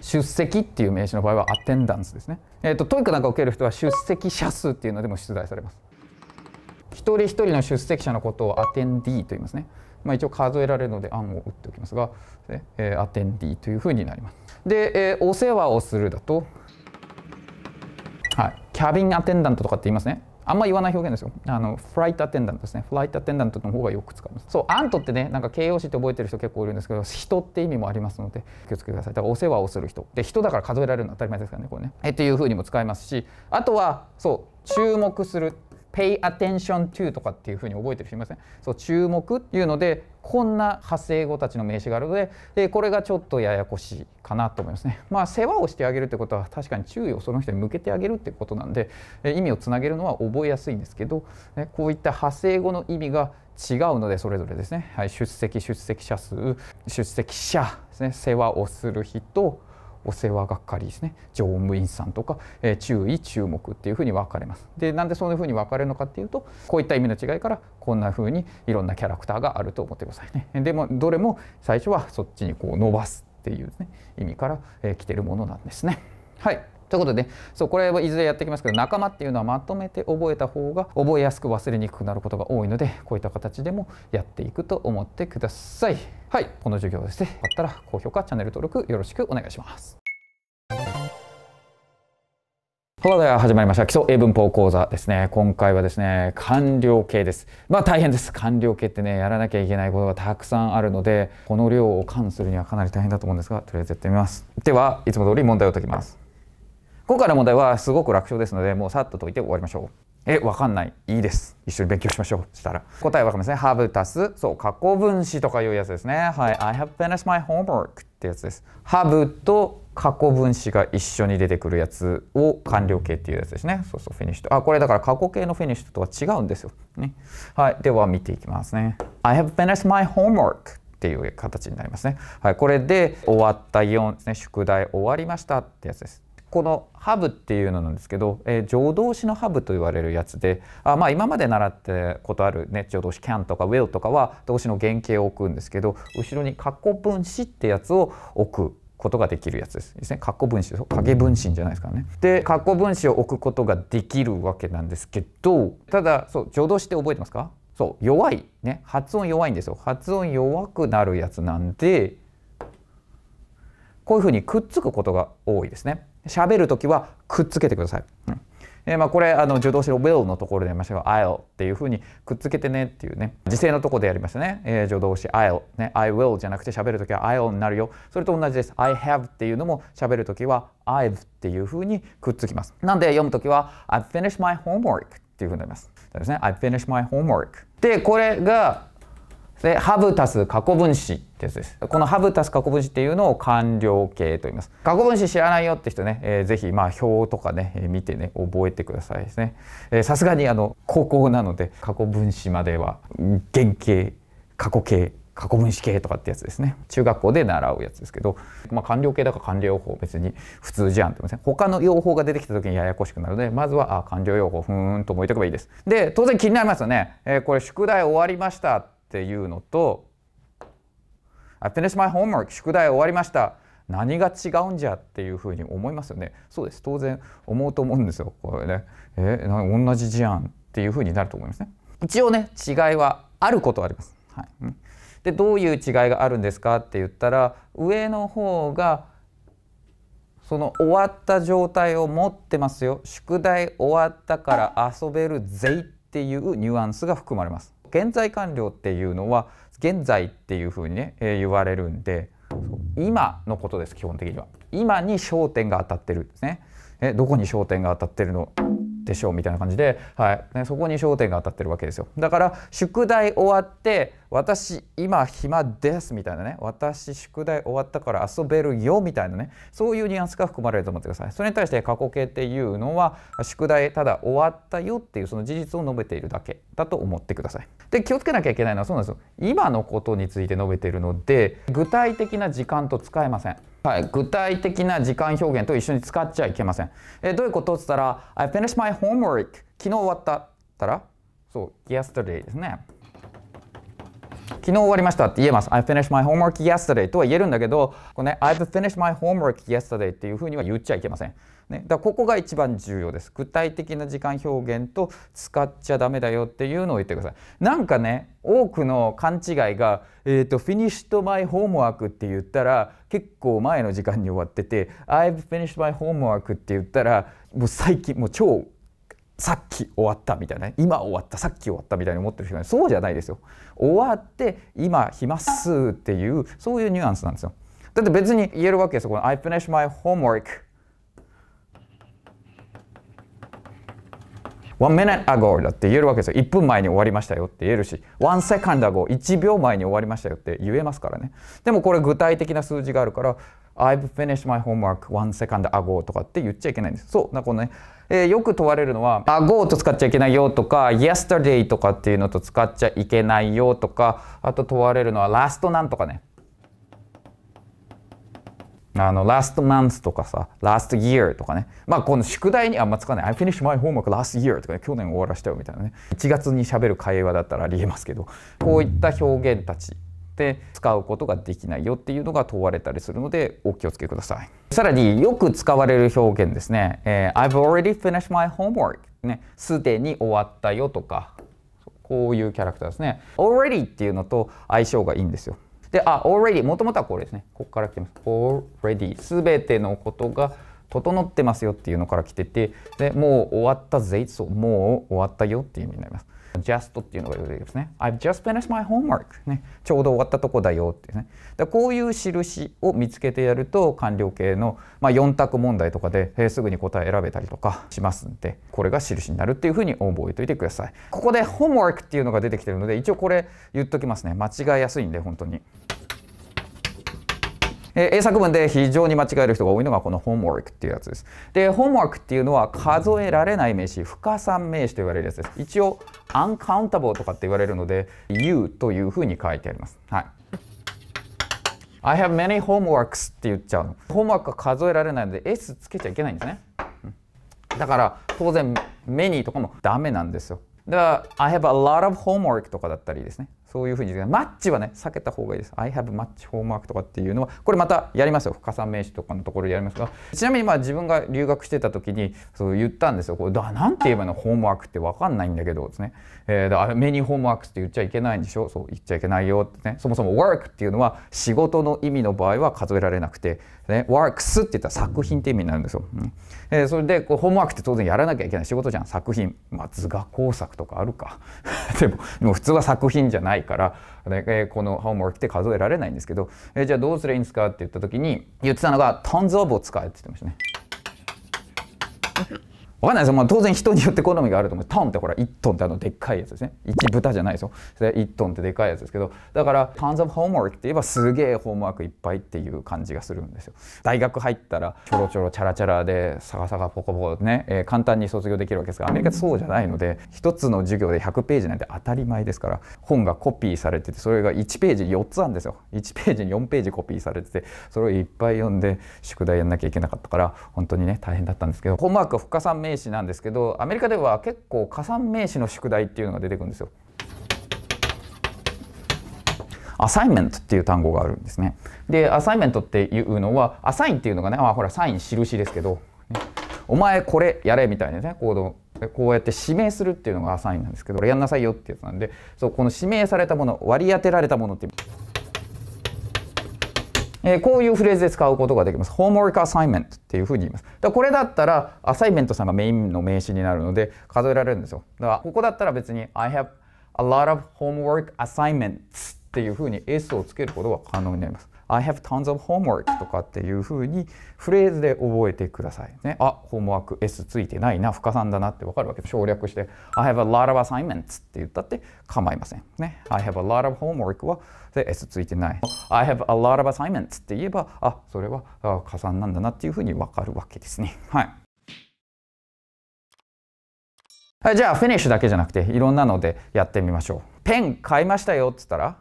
Speaker 1: 出席っていう名詞の場合はアテンダンスですね。えー、と、トイックなんか受ける人は出席者数っていうのでも出題されます。一人一人の出席者のことをアテンディーと言いますね。まあ、一応数えられるので案を打っておきますが、えー、アテンディーというふうになります。で、えー、お世話をするだと、はい、キャビンアテンダントとかって言いますね。あんま言わない表現ですよ。あの、フライトアテンダントですね。フライトアテンダントの方がよく使います。そう、アントってね、なんか形容詞って覚えてる人結構いるんですけど、人って意味もありますので、気をつけてください。だからお世話をする人。で、人だから数えられるのは当たり前ですからね、これね。えっていうふうにも使いますし、あとは、そう、注目する。pay attention to とかっていうふうに覚えてる人いませんそう注目っていうのでこんな派生語たちの名詞があるのででこれがちょっとややこしいかなと思いますね。まあ世話をしてあげるってことは確かに注意をその人に向けてあげるってことなんで意味をつなげるのは覚えやすいんですけどこういった派生語の意味が違うのでそれぞれですね、はい、出席出席者数出席者ですね世話をする人お世話係ですね乗務員さんとか、えー、注意注目っていうふうに分かれますでなんでそういうふうに分かれるのかっていうとこういった意味の違いからこんなふうにいろんなキャラクターがあると思ってくださいねでもどれも最初はそっちにこう伸ばすっていう、ね、意味から、えー、来てるものなんですねはいということで、ね、そうこれはいずれやってきますけど仲間っていうのはまとめて覚えた方が覚えやすく忘れにくくなることが多いのでこういった形でもやっていくと思ってください。はい、この授業ですね。よかったら高評価、チャンネル登録よろしくお願いします。ほら、始まりました。基礎英文法講座ですね。今回はですね、完了形です。まあ大変です。完了形ってね、やらなきゃいけないことがたくさんあるので、この量を完するにはかなり大変だと思うんですが、とりあえずやってみます。では、いつも通り問題を解きます。今回の問題はすごく楽勝ですので、もうさっと解いて終わりましょう。え、わかんない。いいです。一緒に勉強しましょう。したら。答えわかりますね。ハブ足す。そう、過去分詞とかいうやつですね。はい。I have finished my homework ってやつです。ハブと過去分詞が一緒に出てくるやつを完了形っていうやつですね。そうそう、フィニッシュと。あ、これだから過去形のフィニッシュとは違うんですよ。ね。はい。では見ていきますね。I have finished my homework っていう形になりますね。はい。これで終わった4ですね。宿題終わりましたってやつです。このハブっていうのなんですけど、えー、助動詞のハブと言われるやつであまあ今まで習ったことあるね助動詞 can とか will とかは動詞の原型を置くんですけど後ろに括弧分詞ってやつを置くことができるやつですですね。括弧分子影分詞じゃないですかね。で括弧分子を置くことができるわけなんですけどただそう助動詞って覚えてますかそう弱いね発音弱いんですよ。発音弱くなるやつなんでこういうふうにくっつくことが多いですね。喋るときはくっつけてください。うんえー、まあこれあの受動詞の will のところでやりましたが I'll っていうふうにくっつけてねっていうね時制のところでやりましたね、えー、助動詞 I'll ね I will じゃなくて喋るときは I'll になるよそれと同じです I have っていうのも喋るときは I've っていうふうにくっつきますなんで読むときは I've finished my homework っていうふうになりますですね I've finished my homework でこれがで、ハブタス過去分子ってやつです。このハブタス過去分詞っていうのを完了形と言います。過去分詞知らないよって人ね、えー、ぜひまあ表とかね、えー、見てね、覚えてくださいですね。さすがにあの、高校なので、過去分子までは原型、過去形、過去分子形とかってやつですね。中学校で習うやつですけど、まあ完了形だから完了法別に普通じゃんって言いますね。他の用法が出てきた時にややこしくなるので、まずは、あ、完了用法、ふーんと覚えておけばいいです。で、当然気になりますよね。えー、これ宿題終わりました。っていうのと I finished my homework 宿題終わりました何が違うんじゃっていうふうに思いますよねそうです当然思うと思うんですよこれねえー、同じじゃんっていうふうになると思いますね一応ね違いはあることはあります、はい、でどういう違いがあるんですかって言ったら上の方がその終わった状態を持ってますよ宿題終わったから遊べるぜいっていうニュアンスが含まれます現在完了っていうのは現在っていうふうにね、えー、言われるんで今のことです基本的には今に焦点が当たってるんですねえどこに焦点が当たってるのでしょうみたいな感じで、はいね、そこに焦点が当たってるわけですよだから宿題終わって私今暇ですみたいなね私宿題終わったから遊べるよみたいなねそういうニュアンスが含まれると思ってくださいそれに対して過去形っていうのは宿題ただ終わったよっていうその事実を述べているだけだと思ってくださいで気をつけなきゃいけないのはそうなんですよ今のことについて述べているので具体的な時間と使えませんはい、具体的な時間表現と一緒に使っちゃいけません。えどういうことって言ったら、I finished my homework 昨日終わったったら、そう、yesterday ですね。昨日終わりましたって言えます。I finished my homework yesterday とは言えるんだけど、このね、I've finished my homework yesterday っていうふうには言っちゃいけません。ね、だここが一番重要です具体的な時間表現と使っちゃダメだよっていうのを言ってくださいなんかね多くの勘違いが「えーと、フィニッシュとマイホームワークって言ったら結構前の時間に終わってて「I've finished my homework」って言ったらもう最近もう超さっき終わったみたいな、ね、今終わったさっき終わったみたいに思ってる人がそうじゃないですよ終わって今暇っすっていうそういうニュアンスなんですよだって別に言えるわけですよこの「I finished my homework」one minute ago だって言えるわけですよ。1分前に終わりましたよって言えるし、one second ago、1秒前に終わりましたよって言えますからね。でもこれ具体的な数字があるから、I've finished my homework one second ago とかって言っちゃいけないんです。そう、なこのね、えー、よく問われるのは、ago と使っちゃいけないよとか、yesterday とかっていうのと使っちゃいけないよとか、あと問われるのは last なんとかね。あの、last month とかさ、last year とかね。まあ、この宿題にあんまつかない。I finished my homework last year とかね、去年終わらしたよみたいなね。1月にしゃべる会話だったらありえますけど、こういった表現たちで使うことができないよっていうのが問われたりするので、お気をつけください。さらによく使われる表現ですね。えー、I've already finished my homework。ね、すでに終わったよとか、こういうキャラクターですね。already っていうのと相性がいいんですよ。で、あ、already、もともとはこれですね。ここから来てます。already。すべてのことが整ってますよっていうのから来てて、で、もう終わったぜ。そう、もう終わったよっていう意味になります。just っていうのが出てきますね。I've just finished my homework、ね。ちょうど終わったとこだよっていうね。だこういう印を見つけてやると完了形の、まあ、4択問題とかで、えすぐに答え選べたりとかしますんで、これが印になるっていうふうに覚えておいてください。ここで homework っていうのが出てきてるので、一応これ言っときますね。間違いやすいんで、本当に。え英作文で非常に間違える人が多いのがこのホームワークっていうやつです。で、ホームワークっていうのは数えられない名詞、不可算名詞と言われるやつです。一応、アンカウンタ l e とかって言われるので、you というふうに書いてあります。はい。I have many homeworks って言っちゃうの。ホームワークが数えられないので S つけちゃいけないんですね。だから当然 many とかもダメなんですよ。では、I have a lot of homework とかだったりですね。そういうふうに、マッチはね、避けた方がいいです。I have match homework とかっていうのは、これまたやりますよ。加算名詞とかのところでやりますが、ちなみにまあ自分が留学してた時に、そう言ったんですよ。これだ、なんて言えばの、ホームワークってわかんないんだけど、ですね。えー、あれメニーホームワークスって言っちゃいけないんでしょそう言っちゃいけないよってねそもそも work っていうのは仕事の意味の場合は数えられなくて、ね、works って言ったら作品って意味になるんですよ、うんえー、それでこうホームワークって当然やらなきゃいけない仕事じゃん作品、まあ、図画工作とかあるか <laughs> でもでも普通は作品じゃないから、ねえー、このホームワークって数えられないんですけど、えー、じゃあどうすればいいんですかって言った時に言ってたのが tons of を使えって言ってましたね。わかんないですよ。まあ、当然人によって好みがあると思う。トンってほら、1トンってあのでっかいやつですね。1豚じゃないですよ。1トンってでっかいやつですけど、だから、tons of homework って言えばすげえホームワークいっぱいっていう感じがするんですよ。大学入ったら、ちょろちょろチャラチャラで、サガサガポコポコね、えー、簡単に卒業できるわけですが、アメリカってそうじゃないので、1つの授業で100ページなんて当たり前ですから、本がコピーされてて、それが1ページ4つあるんですよ。1ページに4ページコピーされてて、それをいっぱい読んで、宿題やんなきゃいけなかったから、本当にね、大変だったんですけど、ホームワーク深さん名詞なんですけどアメリカでは結構加算名詞の宿題っていうのが出てくるんですよ。アサイメントっていう単語があるんですね。でアサイメントっていうのはアサインっていうのがねあほらサイン印ですけど、ね、お前これやれみたいなね行動こうやって指名するっていうのがアサインなんですけどこれやんなさいよってやつなんでそうこの指名されたもの割り当てられたものって。えー、こういうフレーズで使うことができます。homework assignment っていうふうに言います。だこれだったら、アサイメントさんがメインの名詞になるので数えられるんですよ。だから、ここだったら別に I have a lot of homework assignments っていうふうに S をつけることが可能になります。I have tons of homework とかっていうふうにフレーズで覚えてください。ね、あ、ホームワーク S ついてないな、深さんだなってわかるわけで省略して I have a lot of assignments って言ったって構いません。ね、I have a lot of homework はで S ついてない。I have a lot of assignments って言えば、あ、それは加算なんだなっていうふうにわかるわけですね。はい。じゃあ、フィニッシュだけじゃなくて、いろんなのでやってみましょう。ペン買いましたよって言ったら、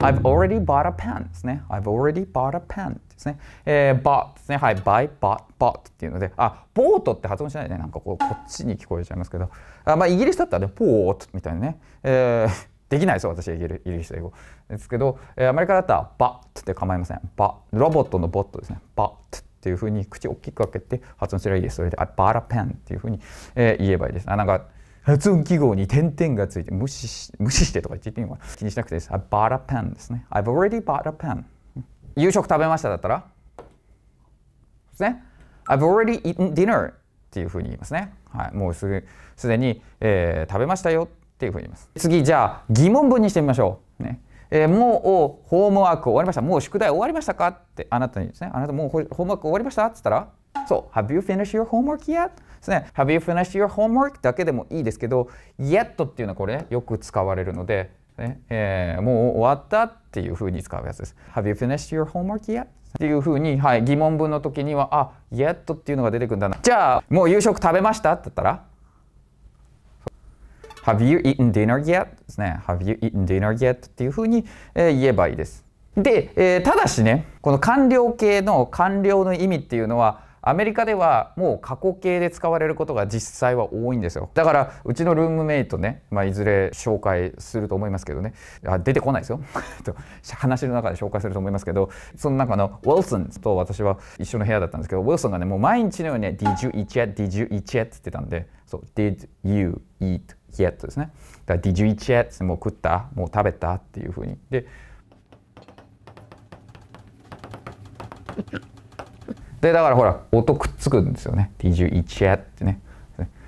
Speaker 1: I've already bought a pen ですね。I've already bought a pen ですね。えー、bought ですね。はい、buy, bought, bought っていうので、あ、ボートって発音しないでね。なんかこう、こっちに聞こえちゃいますけど。あまあ、イギリスだったらね、ポートみたいなね。えー、<laughs> できないですよ、私はイギリス英語。ですけど、えー、アメリカだったら、バ t って構いません。バロボットのボットですね。バ t っていうふうに口を大きく開けて発音すればいいです。それで、I bought a pen っていうふうに、えー、言えばいいです。あなんか発音記号に点々がついて無視し無視してとか言ってみよう気にしなくていいです I bought a pen ですね I've already bought a pen 夕食食べましただったらですね I've already eaten dinner っていうふうに言いますね、はい、もうすぐすでに、えー、食べましたよっていうふうに言います次じゃあ疑問文にしてみましょうねえー、もうホームワーク終わりましたもう宿題終わりましたかってあなたにですねあなたもうホームワーク終わりましたって言ったらそう、so, Have you finished your homework yet? ですね。Have you finished your homework? だけでもいいですけど、yet っていうのはこれ、ね、よく使われるので、ねえー、もう終わったっていうふうに使うやつです。Have you finished your homework yet? っていうふうに、はい、疑問文の時には、あ、yet っていうのが出てくるんだな。じゃあ、もう夕食食べましたって言ったら、Have you eaten dinner yet? ですね。Have you eaten dinner yet? っていうふうに、えー、言えばいいです。で、えー、ただしね、この完了形の完了の意味っていうのは、アメリカではもう過去形で使われることが実際は多いんですよだからうちのルームメイトね、まあ、いずれ紹介すると思いますけどねあ出てこないですよ <laughs> 話の中で紹介すると思いますけどその中のウィルソンと私は一緒の部屋だったんですけどウィルソンがねもう毎日のように、ね「Did you eat yet? Did you eat yet?」って言ってたんでそう「Did you eat yet?」ですねだから「Did you eat yet?」もう食ったもう食べたっていうふうにででだからほら音くっつくんですよね T11 やってね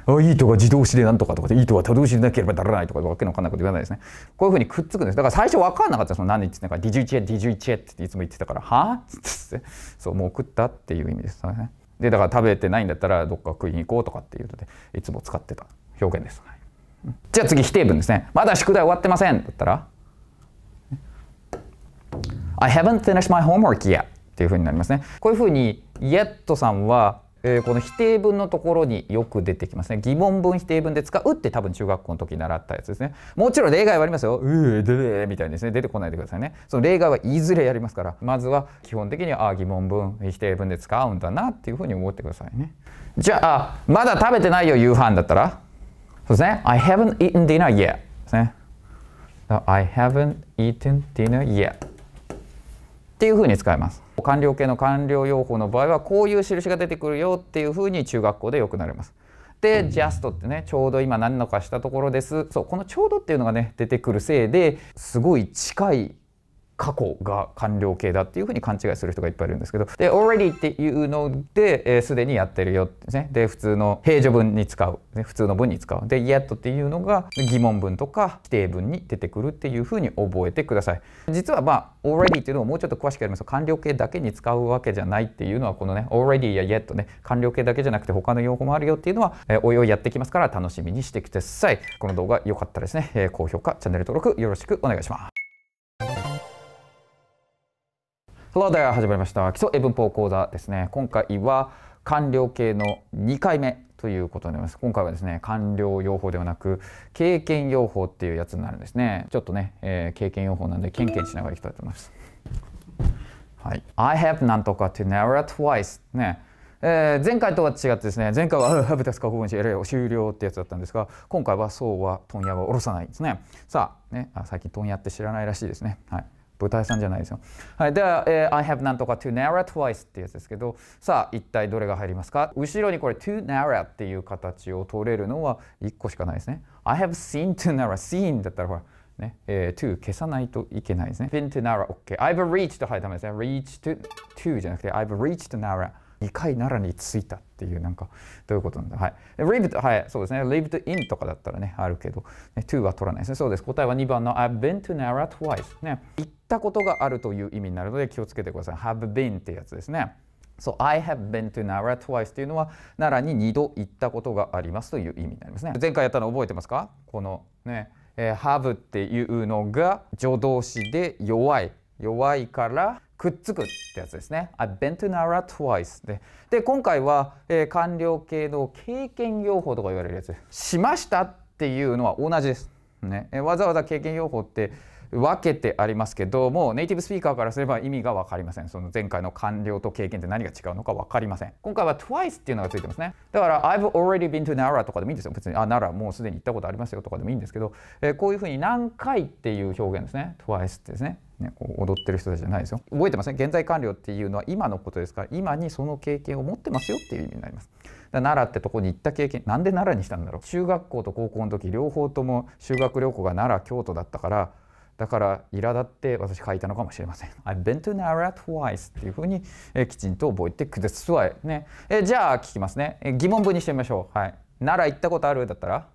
Speaker 1: あいいとか自動詞でなんとかとかでいいとは手動詞でなければならないとかわけのわかんないこと言わないですねこういうふうにくっつくんですだから最初わかんなかったその何言ってたから D11 へ D11 へっていつも言ってたからはあっつってそうもう食ったっていう意味ですねでだから食べてないんだったらどっか食いに行こうとかっていうのでいつも使ってた表現です、はい、じゃあ次否定文ですねまだ宿題終わってませんだったら I haven't finished my homework yet っていう風になりますね。こういう風に yet さんはえー、この否定文のところによく出てきますね。疑問文否定文で使うって多分中学校の時に習ったやつですね。もちろん例外はありますよ。うえ、でれみたいにですね。出てこないでくださいね。その例外はいずれやりますから、まずは基本的にああ疑問文、否定文で使うんだなっていうふうに思ってくださいね。じゃあ、まだ食べてないよ、夕飯だったら。そうですね。I haven't eaten dinner yet ですね。I haven't eaten dinner yet っていうふうに使えます官僚系の官僚用法の場合はこういう印が出てくるよっていうふうに中学校でよくなりますで、ジャストってねちょうど今何のかしたところですそうこのちょうどっていうのがね出てくるせいですごい近い過去が完了形だっていうふうに勘違いする人がいっぱいいるんですけど、で、already っていうので、す、えー、で、にやってるよってですね。で、普通の平序文に使う。ね、普通の文に使う。で、yet っていうのが疑問文とか否定文に出てくるっていうふうに覚えてください。実はまあ、already っていうのをもうちょっと詳しくやりますと、完了形だけに使うわけじゃないっていうのは、このね、already や yet ね、完了形だけじゃなくて他の用語もあるよっていうのは、えー、おいおいやってきますから楽しみにしてください。この動画良かったらですね、えー、高評価、チャンネル登録よろしくお願いします。there! 始まりました基礎英文法講座ですね今回は官僚系の2回目ということになります今回はですね官僚用法ではなく経験用法っていうやつになるんですねちょっとね、えー、経験用法なんでケンケンしながらいきたいと思いますはい I have なんとか to n v e r twice ねえー、前回とは違ってですね前回は「ハブタス過去分詞 LA を終了」ってやつだったんですが今回はそうは問屋は下ろさないんですねさあねあ最近問屋って知らないらしいですねはい舞台さんじゃないですよ。はい、では、えー、I have なんとか to narrow twice ってやつですけど、さあ、一体どれが入りますか後ろにこれ to narrow っていう形を取れるのは1個しかないですね。I have seen to narrow, seen だったらほら、ね、えー、to 消さないといけないですね。been to narrow, OK。I've reached はい、ダメですね。reach to, to じゃなくて、I've reached narrow。2回奈良に着いたっていう、なんか、どういうことなんだ。はい。lived、はい、そうですね。lived in とかだったらね、あるけど、ね、to は取らないですね。そうです。答えは2番の I've been to Nara twice。ね。行ったことがあるという意味になるので気をつけてください。have been ってやつですね。そう、I have been to Nara twice というのは、奈良に2度行ったことがありますという意味になりますね。前回やったの覚えてますかこのね、えー、have っていうのが助動詞で弱い。弱いからくっつくってやつですね。I've been to Nara twice で。で、今回は、えー、官僚系の経験用法とか言われるやつ。しましたっていうのは同じです。ね、えわざわざ経験用法って分けてありますけどもネイティブスピーカーからすれば意味が分かりませんその前回の官僚と経験って何が違うのか分かりません今回は twice っていうのがついてますねだから I've already been to Nara とかでもいいんですよ別にあならもうすでに行ったことありますよとかでもいいんですけど、えー、こういうふうに何回っていう表現ですね twice ですねね、踊ってる人たちじゃないですよ覚えてません、現在完了っていうのは今のことですから今にその経験を持ってますよっていう意味になります奈良ってとこに行った経験なんで奈良にしたんだろう中学校と高校の時両方とも修学旅行が奈良京都だったからだから苛立って私書いたのかもしれません。I've been to Nara twice っていうふうに、えきちんと覚えてください。ね、えじゃあ聞きますね、え疑問文にしてみましょう。はい、奈良行ったことあるだったら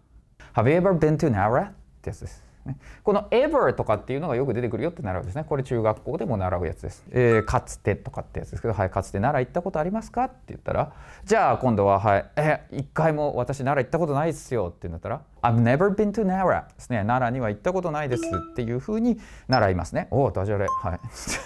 Speaker 1: Have you ever been to Nara? ってやつです。ね。この ever とかっていうのがよく出てくるよって習うですね。これ中学校でも習うやつです。えー、かつてとかってやつですけど、はい、かつて奈良行ったことありますかって言ったら、じゃあ今度は、はい、え一回も私奈良行ったことないですよってなったら、I've never been to 奈良ですね。奈良には行ったことないですっていうふうに習いますね。おお、ダジャレ。はい。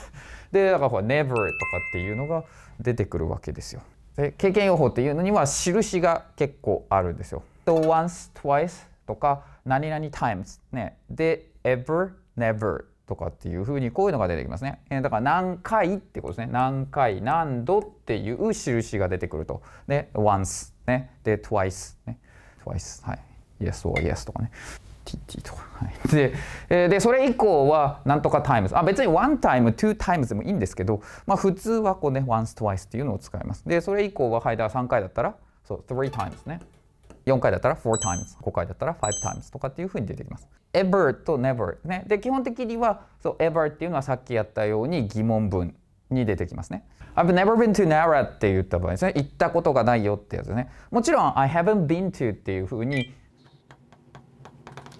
Speaker 1: <laughs> で、だから never とかっていうのが出てくるわけですよ。で経験予報っていうのには印が結構あるんですよ。once, twice, とか何々 times ねで ever never とかっていうふうにこういうのが出てきますね、えー、だから何回ってことですね何回何度っていう印が出てくるとで once ねで twice ね twice はい yes or yes とかね TT とか、はい、で、えでそれ以降は何とかタイムズあ別に1 time two times でもいいんですけど、まあ、普通はこうね once twice っていうのを使いますでそれ以降ははいだから3回だったらそう three times ね4回だったら4 times、5回だったら5 times とかっていうふうに出てきます。ever と never ね。で、基本的には、そう、ever っていうのはさっきやったように疑問文に出てきますね。I've never been to Nara って言った場合ですね。行ったことがないよってやつね。もちろん、I haven't been to っていうふうに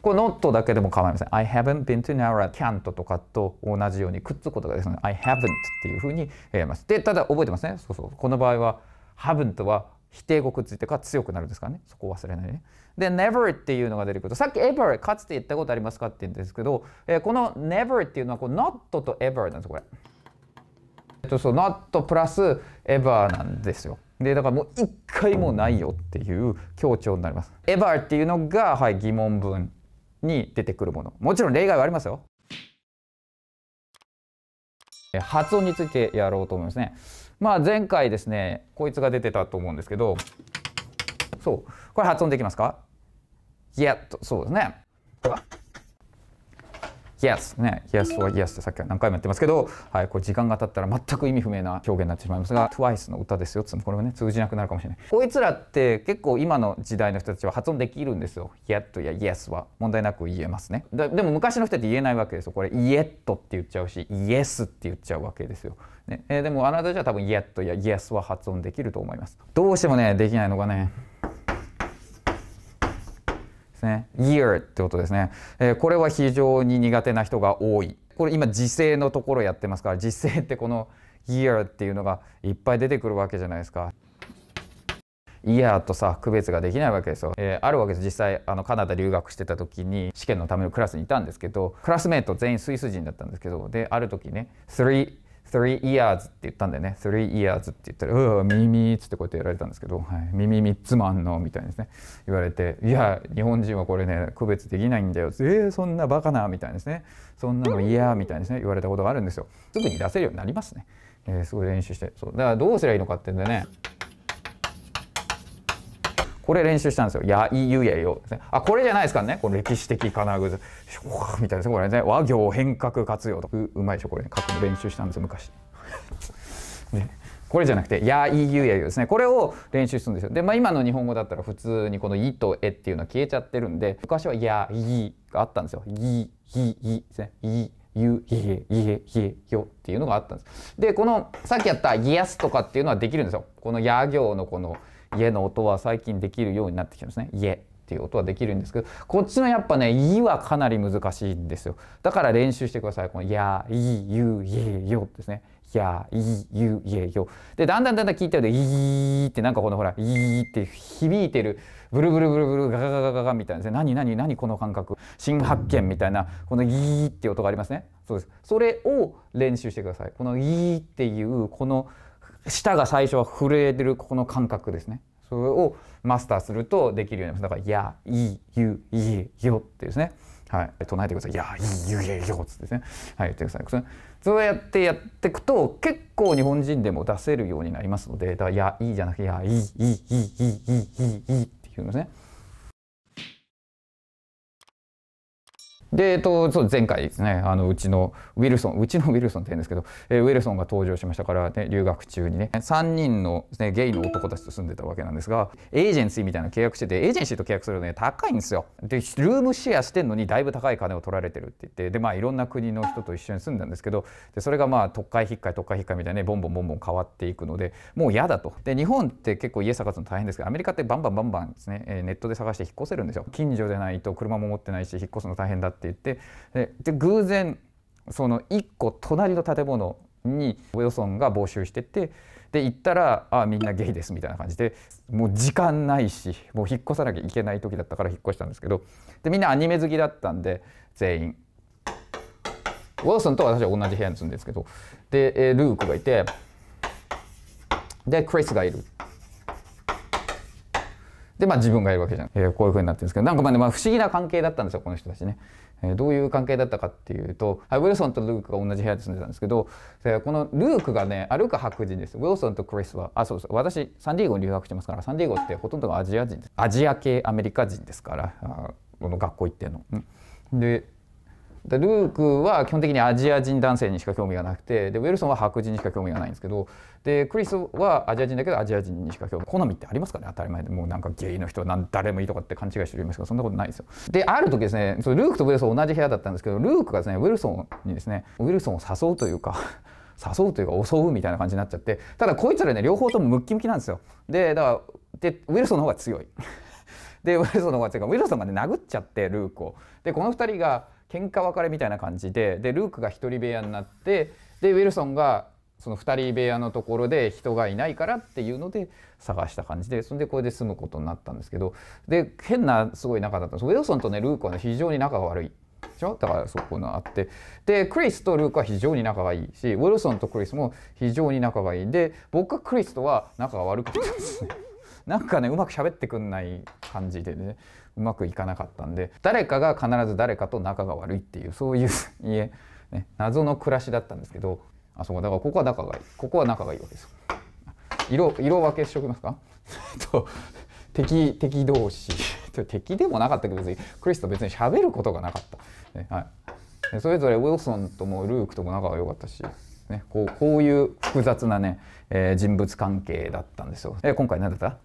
Speaker 1: この not だけでも構いません。I haven't been to Nara, can't とかと同じようにくっつくことがですね、I haven't っていうふうに言えます。で、ただ覚えてますね。そうそう。この場合は haven't は否定語くっついてか強くなるんですかねそこを忘れないね。で never っていうのが出てくるとさっき ever かつて言ったことありますかって言うんですけど、えー、この never っていうのはこう not と ever なんですこれ。えっとそう not プラス ever なんですよ。でだからもう一回もないよっていう強調になります。ever っていうのが、はい、疑問文に出てくるもの。もちろん例外はありますよ。発音についてやろうと思いますね。まあ、前回ですねこいつが出てたと思うんですけどそうこれ発音できますかいやそうですね。Yes ね Yes は Yes ってさっきは何回もやってますけど、はい、これ時間が経ったら全く意味不明な表現になってしまいますが TWICE の歌ですよってこれもね通じなくなるかもしれないこいつらって結構今の時代の人たちは発音できるんですよ Yet や Yes は問題なく言えますねでも昔の人って言えないわけですよこれ Yet って言っちゃうし Yes って言っちゃうわけですよね、えー、でもあなたじゃ多分 Yet や Yes は発音できると思いますどうしてもねできないのがねですね year ってことですね、えー、これは非常に苦手な人が多いこれ今時制のところやってますから時勢ってこの year っていうのがいっぱい出てくるわけじゃないですかイヤーとさ区別ができないわけですよ、えー、あるわけです実際あのカナダ留学してた時に試験のためのクラスにいたんですけどクラスメート全員スイス人だったんですけどである時ね「3 3 years って言ったんだよね。3 years って言ったら、うわ、耳っつってこうやってやられたんですけど、はい、耳3つもあんのみたいですね。言われて、いや、日本人はこれね、区別できないんだよ。えー、そんなバカなみたいですね。そんなの嫌みたいですね。言われたことがあるんですよ。すぐに出せるようになりますね。えー、すごい練習して。そうだからどうすればいいのかってんでね。これ練習したんですよ。やいゆえよ、ね。あ、これじゃないですかね。この歴史的金具。みたいなこれね。和行変革活用とか。うまいでしょ、これ、ね。書くの練習したんですよ、昔。ね、これじゃなくて「やいゆえよ」ですねこれを練習するんですよで、まあ、今の日本語だったら普通にこの「い」と「え」っていうのは消えちゃってるんで昔は「やい」があったんですよ「い」「い」「い」ですね「い」ゆいえいえいえよっていうのがあったんです。でこのさっきやった「ギアス」とかっていうのはできるんですよ。この「や行」のこの「家の音は最近できるようになってきてますね家っていう音はできるんですけどこっちのやっぱね「い」はかなり難しいんですよだから練習してくださいこの「や」「い」「ゆ」「い」「よ」ですね「や」「い」「ゆ」「い」「よ」でだんだんだんだん聞いてるで、い」ってなんかこのほら「い」って響いてるブルブルブルブルガガガガガガみたいなですね何何何この感覚新発見みたいなこの「い」って音がありますねそうですそれを練習してくださいこの「い」っていうこの「舌が最初は震えてるここの感覚ですねそれをマスターするとできるようになりますだから「やいゆいよ」ってですねはい唱えてください「やいゆいよ」っつってですねはい言ってくださいそうやってやっていくと結構日本人でも出せるようになりますのでだから「やい」い」じゃなくて「やいいいいいいいいいい」っていうんですねで、えっと、そう前回ですねあのうちのウィルソンうちのウィルソンって言うんですけど、えー、ウィルソンが登場しましたから、ね、留学中にね3人の、ね、ゲイの男たちと住んでたわけなんですがエージェンシーみたいな契約しててエージェンシーと契約するとね高いんですよ。でルームシェアしてんのにだいぶ高い金を取られてるって言ってでまあいろんな国の人と一緒に住んだんですけどでそれがまあ特会引っかい特会引っかいみたいに、ね、ボンボンボンボン変わっていくのでもう嫌だと。で日本って結構家探すの大変ですけどアメリカってバンバンバンバンですね、えネットで探して引っ越せるんですよ。近所でないと車も持ってないし引っ越すの大変だって言ってでで偶然その1個隣の建物にウィソンが募集しててで行ったら「あみんなゲイです」みたいな感じでもう時間ないしもう引っ越さなきゃいけない時だったから引っ越したんですけどでみんなアニメ好きだったんで全員。ウォルソンと私は同じ部屋に住んでるんですけどでルークがいてでクリスがいるで、まあ自分がいるわけじゃん。えー、こういう風になってるんですけど、なんかまあね、まあ、不思議な関係だったんですよ、この人たちね。えー、どういう関係だったかっていうと、ウィルソンとルークが同じ部屋で住んでたんですけど、でこのルークがね、歩く白人です。ウィルソンとクリスは、あ、そうそう、私、サンディエゴに留学してますから、サンディエゴってほとんどがアジア人です。アジア系アメリカ人ですから、あこの学校行っての。で、でルークは基本的にアジア人男性にしか興味がなくてでウィルソンは白人にしか興味がないんですけどでクリスはアジア人だけどアジア人にしか興味好みってありますかね当たり前でもうなんかゲイの人は誰もいいとかって勘違いしてるりますけどそんなことないですよである時ですねルークとウィルソン同じ部屋だったんですけどルークがですねウィルソンにですねウィルソンを誘うというか <laughs> 誘うというか襲うみたいな感じになっちゃってただこいつらね両方ともムッキムキなんですよでだからでウィルソンの方が強い <laughs> でウィルソンの方が強いウィルソンがね殴っちゃってルークをでこの2人が喧嘩別れみたいな感じででルークが1人部屋になってでウィルソンがその2人部屋のところで人がいないからっていうので探した感じでそれでこれで住むことになったんですけどで変なすごい仲だったんですウェルソンとねルークはね非常に仲が悪いでしょだからそこのあってでクリスとルークは非常に仲がいいしウィルソンとクリスも非常に仲がいいで僕はクリスとは仲が悪かったんですね <laughs> なんかねうまく喋ってくんない感じでねうまくいかなかったんで誰かが必ず誰かと仲が悪いっていうそういう家、ね、謎の暮らしだったんですけどあそこだからここは仲がいいここは仲がいいわけです色色分けしておきますか <laughs> と敵敵同士 <laughs> 敵でもなかったけど別にクリスと別に喋ることがなかった、ねはい、それぞれウィルソンともルークとも仲が良かったし、ね、こうこういう複雑なね、えー、人物関係だったんですよ、え今回何だった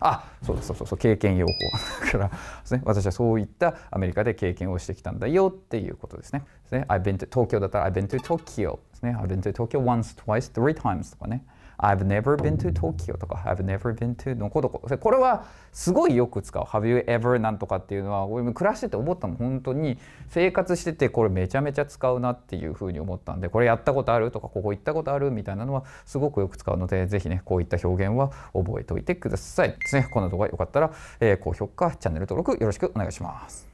Speaker 1: あそうそうそうそう経験用法 <laughs> だから、ね、私はそういったアメリカで経験をしてきたんだよっていうことですね。東京だったら I've been to Tokyo ですね。I've been to Tokyo once, twice, three times とかね。I've never been to Tokyo とか I've never been to どこどここれはすごいよく使う Have you ever なんとかっていうのは俺暮らしてて思ったの本当に生活しててこれめちゃめちゃ使うなっていうふうに思ったんでこれやったことあるとかここ行ったことあるみたいなのはすごくよく使うのでぜひねこういった表現は覚えておいてくださいですねこの動画よかったら、えー、高評価チャンネル登録よろしくお願いします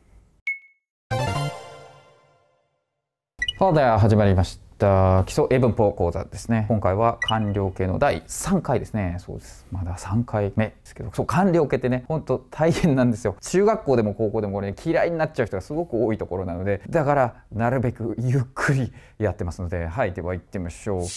Speaker 1: さあでは始まりましたした基礎英文法講座ですね今回は官僚系の第3回ですねそうですまだ3回目ですけどそう官僚系ってねほんと大変なんですよ中学校でも高校でもこれ、ね、嫌いになっちゃう人がすごく多いところなのでだからなるべくゆっくりやってますのではいでは行ってみましょう、ね、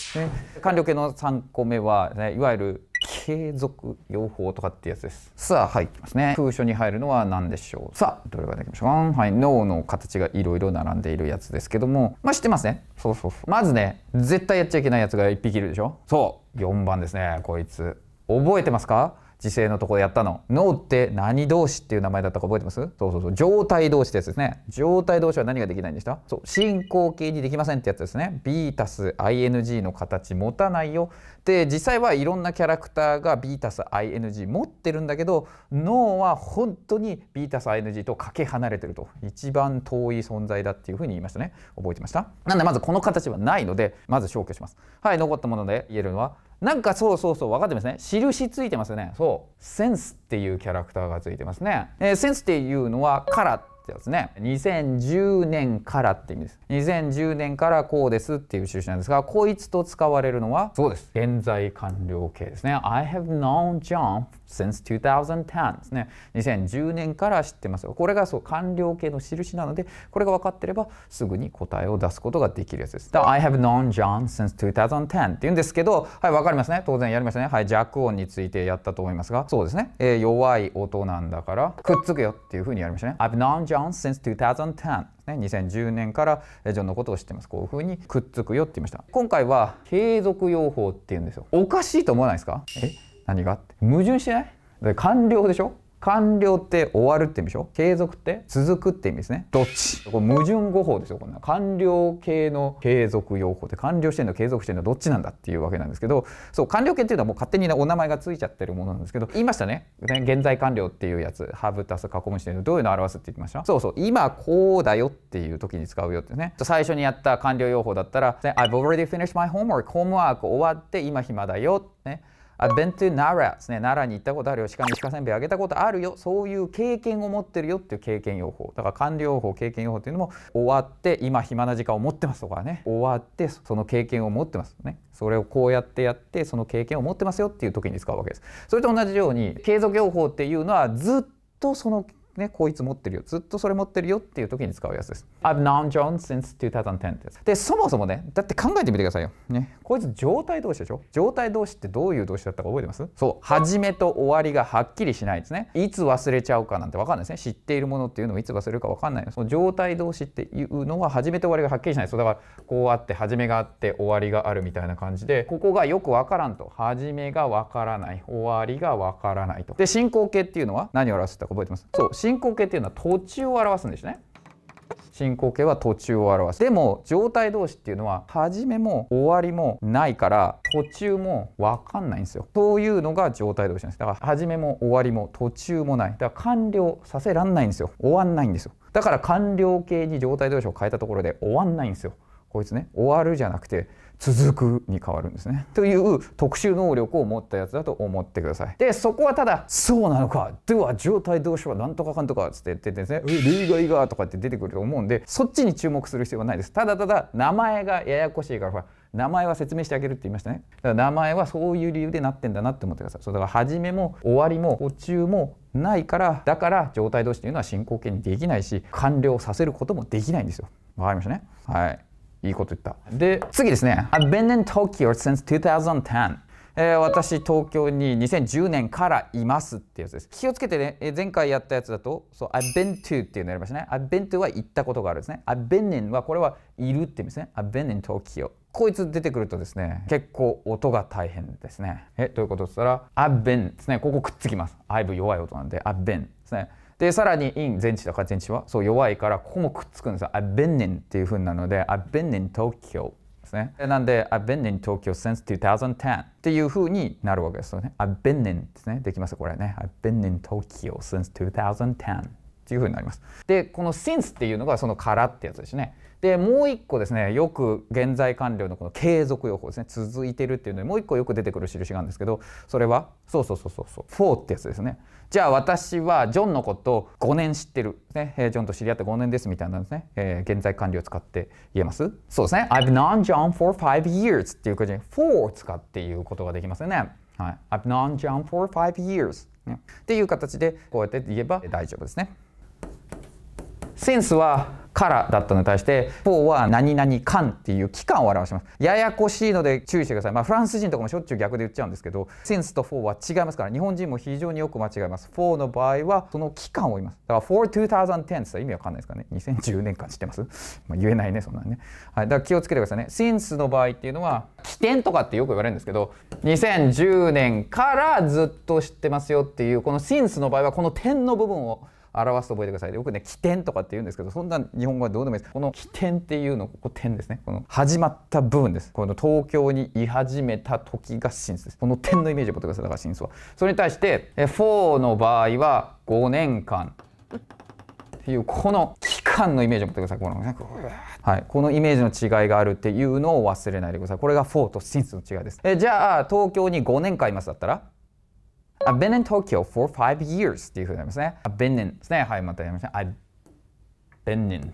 Speaker 1: 官僚系の3個目は、ね、いわゆる継続用法とかってやつですさあはいきますね空所に入るのは何でしょうさあどれができましょうはい脳の形がいろいろ並んでいるやつですけどもまあ知ってますねそうそうそうまずね絶対やっちゃいけないやつが1匹いるでしょそう4番ですねこいつ覚えてますか時制のところやったの。脳って何同士っていう名前だったか覚えてますそうそうそう。状態同士ってやつですね。状態同士は何ができないんでしたそう。進行形にできませんってやつですね。B たす ING の形持たないよ。で、実際はいろんなキャラクターが B たす ING 持ってるんだけど、脳は本当に B たす ING とかけ離れてると。一番遠い存在だっていうふうに言いましたね。覚えてましたなんでまずこの形はないので、まず消去します。はい、残ったもので言えるのは、なんかそうそうそう分かってますね印ついてますよねそうセンスっていうキャラクターがついてますね、えー、センスっていうのはカラってやつね2010年からって意味です2010年からこうですっていう印なんですがこいつと使われるのはそうです現在完了形ですね I have known John since 2010ですね2010年から知ってますこれがそう完了形の印なのでこれが分かってればすぐに答えを出すことができるやつです I have known John since 2010って言うんですけどはい分かりますね当然やりましたねはい弱音についてやったと思いますがそうですね、えー、弱い音なんだからくっつくよっていうふうにやりましたね I've known John since 2010ね2010年からジョンのことを知ってますこういうふうにくっつくよって言いました今回は継続用法っていうんですよおかしいと思わないですかえ何がって矛盾しないで完了でしょ完了って終わるって意味でしょ継続って続くって意味ですねどっちこれ矛盾語法ですよこんな完了形の継続用法って完了してんの継続してんのどっちなんだっていうわけなんですけどそう完了形っていうのはもう勝手にね、お名前がついちゃってるものなんですけど言いましたね現在完了っていうやつハブタス過去分詞でどういうのを表すって言ってましたそうそう今こうだよっていう時に使うよってね最初にやった完了用法だったら I've already finished my homework ホームワーク終わって今暇だよね I've been to Nara ですね。奈良に行ったことあるよ。鹿に鹿せんべいあげたことあるよ。そういう経験を持ってるよっていう経験用法。だから完了法、経験用法っていうのも終わって今暇な時間を持ってますとかね。終わってその経験を持ってますね。それをこうやってやってその経験を持ってますよっていう時に使うわけです。それと同じように継続用法っていうのはずっとそのね、こいつ持ってるよ。ずっとそれ持ってるよっていう時に使うやつです。I've known John since 2010です。で、そもそもね、だって考えてみてくださいよ。ね、こいつ状態同士でしょ状態同士ってどういう動詞だったか覚えてますそう、始めと終わりがはっきりしないですね。いつ忘れちゃうかなんてわかんないですね。知っているものっていうのをいつ忘れるかわかんないです。その状態同士っていうのは始めと終わりがはっきりしないです。だから、こうあって、始めがあって終わりがあるみたいな感じで、ここがよくわからんと。始めがわからない。終わりがわからないと。で、進行形っていうのは何を表すって覚えてますそう、進行形っていうのは途中を表すんですね。進行形は途中を表すでも状態同士っていうのは始めも終わりもないから途中も分かんないんですよそういうのが状態同士なんですだから始めも終わりも途中もないだから完了させらんないんですよ終わんないんですよだから完了形に状態同士を変えたところで終わんないんですよこいつね終わるじゃなくて続くに変わるんですね。という特殊能力を持ったやつだと思ってください。で、そこはただ、そうなのか、では状態どうしよう、なんとかかんとかつって言ってですね、例外がとかって出てくると思うんで、そっちに注目する必要はないです。ただただ、名前がややこしいから、名前は説明してあげるって言いましたね。だから名前はそういう理由でなってんだなって思ってください。そうだから始めも終わりも途中もないから、だから状態同士というのは進行形にできないし、完了させることもできないんですよ。わかりましたね。はい。いいこと言った。で、次ですね。I've been in Tokyo since 2010. えー、私東京に2010年からいますってやつです気をつけてね、えー、前回やったやつだとそう I've been to っていうのやりましたね I've been to は行ったことがあるんですね I've been in はこれはいるって意味ですね I've been in Tokyo こいつ出てくるとですね結構音が大変ですねえどういうことっつったら I've been ですねここくっつきます I've 弱い音なんで I've been ですねでさらにン、前置とか前置はそう弱いからここもくっつくんですよ「I've been in」っていうふうなので「I've been in Tokyo」ですねなんで「I've been in Tokyo since 2010」っていうふうになるわけですよね「I've been in」ですねできますこれね「I've been in Tokyo since 2010」っていうふうになります。でこの「since」っていうのがその「から」ってやつですね。でもう一個ですねよく現在完了のこの継続予報ですね続いてるっていうのでもう一個よく出てくる印があるんですけどそれはそうそうそうそうそう「for」ってやつですね。じゃあ私はジョンのことを5年知ってる、ねジョンと知り合って5年ですみたいなんですね、えー、現在管理を使って言えますそうですね I've known John for five years っていう感じに for を使って言うことができますよね、はい、I've known John for five years、ね、っていう形でこうやって言えば大丈夫ですねセンスはからだったのに対してフォーは何々間っていう期間を表しますややこしいので注意してくださいまあフランス人とかもしょっちゅう逆で言っちゃうんですけどセンスとフォーは違いますから日本人も非常によく間違いますフォーの場合はその期間を言いますだから for 2010って意味わかんないですかね2010年間知ってますまあ言えないねそんなねはいだから気をつけてくださいねセンスの場合っていうのは起点とかってよく言われるんですけど2010年からずっと知ってますよっていうこのセンスの場合はこの点の部分を表すと覚えてください。よくね、起点とかって言うんですけど、そんな日本語はどうでもいいです。この起点っていうの、ここ点ですね。この始まった部分です。この東京に居始めた時が真実です。この点のイメージを持ってください。だから真実は。それに対して、4の場合は5年間っていう、この期間のイメージを持ってください。この、はい、このイメージの違いがあるっていうのを忘れないでください。これが4と真実の違いです。えじゃあ、東京に5年間いますだったら I've been in Tokyo for five years i have been in i have been in.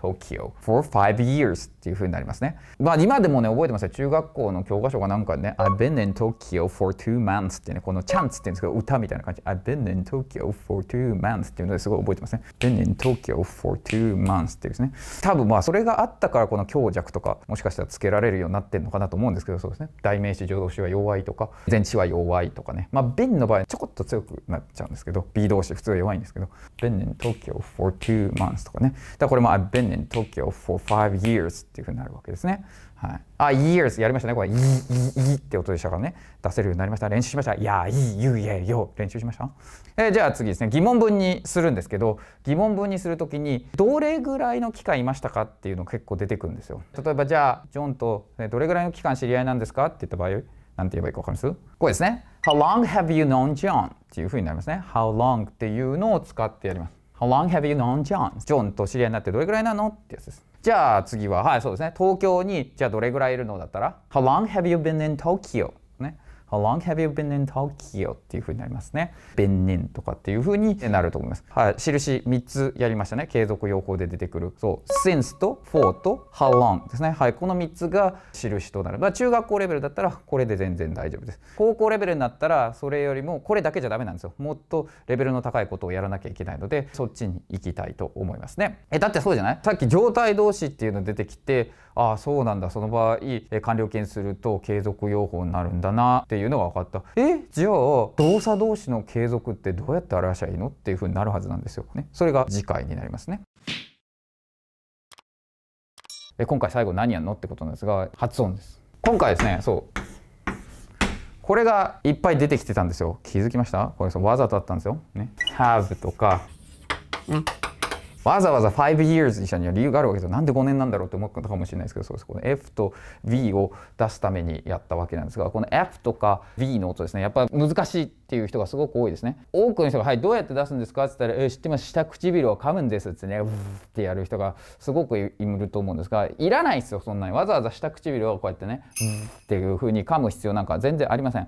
Speaker 1: Tokyo for five years っていううになりますね。まあ今でもね覚えてますよ。中学校の教科書がなんかね I've been in Tokyo for two months ってねこのチャンスって言うんですけど歌みたいな感じ I've been in Tokyo for two months っていうのですごい覚えてますね。been in Tokyo for two months っていうですね。多分まあそれがあったからこの強弱とかもしかしたらつけられるようになってるのかなと思うんですけどそうですね。代名詞助動詞は弱いとか前置は弱いとかね。まあ been の場合ちょこっと強くなっちゃうんですけど B 動詞普通は弱いんですけど been in Tokyo for two months とかね。だからこれも I've been 10年 Tokyo for five years っていうふうになるわけですね。はい、あ、years やりましたね。これ、いい、いい、って音でしたからね。出せるようになりました。練習しました。いや、いい、ゆ、いえ、よ、練習しました。えー、じゃあ次ですね。疑問文にするんですけど、疑問文にするときに、どれぐらいの期間いましたかっていうの結構出てくるんですよ。例えば、じゃあ、ジョンと、ね、どれぐらいの期間知り合いなんですかって言った場合、なんて言えばいいかわかりますこれですね。How long have you known John? っていうふうになりますね。How long っていうのを使ってやります。How long have you known John? ジョンと知り合いになってどれぐらいなのってやつです。じゃあ次は、はい、そうですね。東京に、じゃあどれぐらいいるのだったら、How long have you been in Tokyo? How long have you been in Tokyo? っていうふうになりますね。弁人とかっていうふうになると思います。はい、印3つやりましたね。継続用法で出てくる。そう、since と for と how long ですね。はい、この3つが印となる。まあ、中学校レベルだったらこれで全然大丈夫です。高校レベルになったらそれよりもこれだけじゃダメなんですよ。もっとレベルの高いことをやらなきゃいけないので、そっちに行きたいと思いますね。え、だってそうじゃないさっき状態動詞っていうの出てきて、ああそうなんだその場合完了形にすると継続用法になるんだなっていうのが分かったえじゃあ動作同士の継続ってどうやって表しゃいいのっていうふうになるはずなんですよねそれが次回になりますね今回最後何やんのってことなんですが発音です今回ですねそうこれがいっぱい出てきてたんですよ気づきましたこれわざとあったんですよね have とか、わざわざ5 years にしたには理由があるわけですよ。なんで5年なんだろうって思ったかもしれないですけど、そうです。この F と V を出すためにやったわけなんですが、この F とか V の音ですね、やっぱ難しいっていう人がすごく多いですね。多くの人が、はい、どうやって出すんですかって言ったら、え知ってます、下唇を噛むんですってね、うってやる人がすごくいると思うんですが、いらないですよ、そんなに。わざわざ下唇をこうやってね、うっていうふうに噛む必要なんか全然ありません。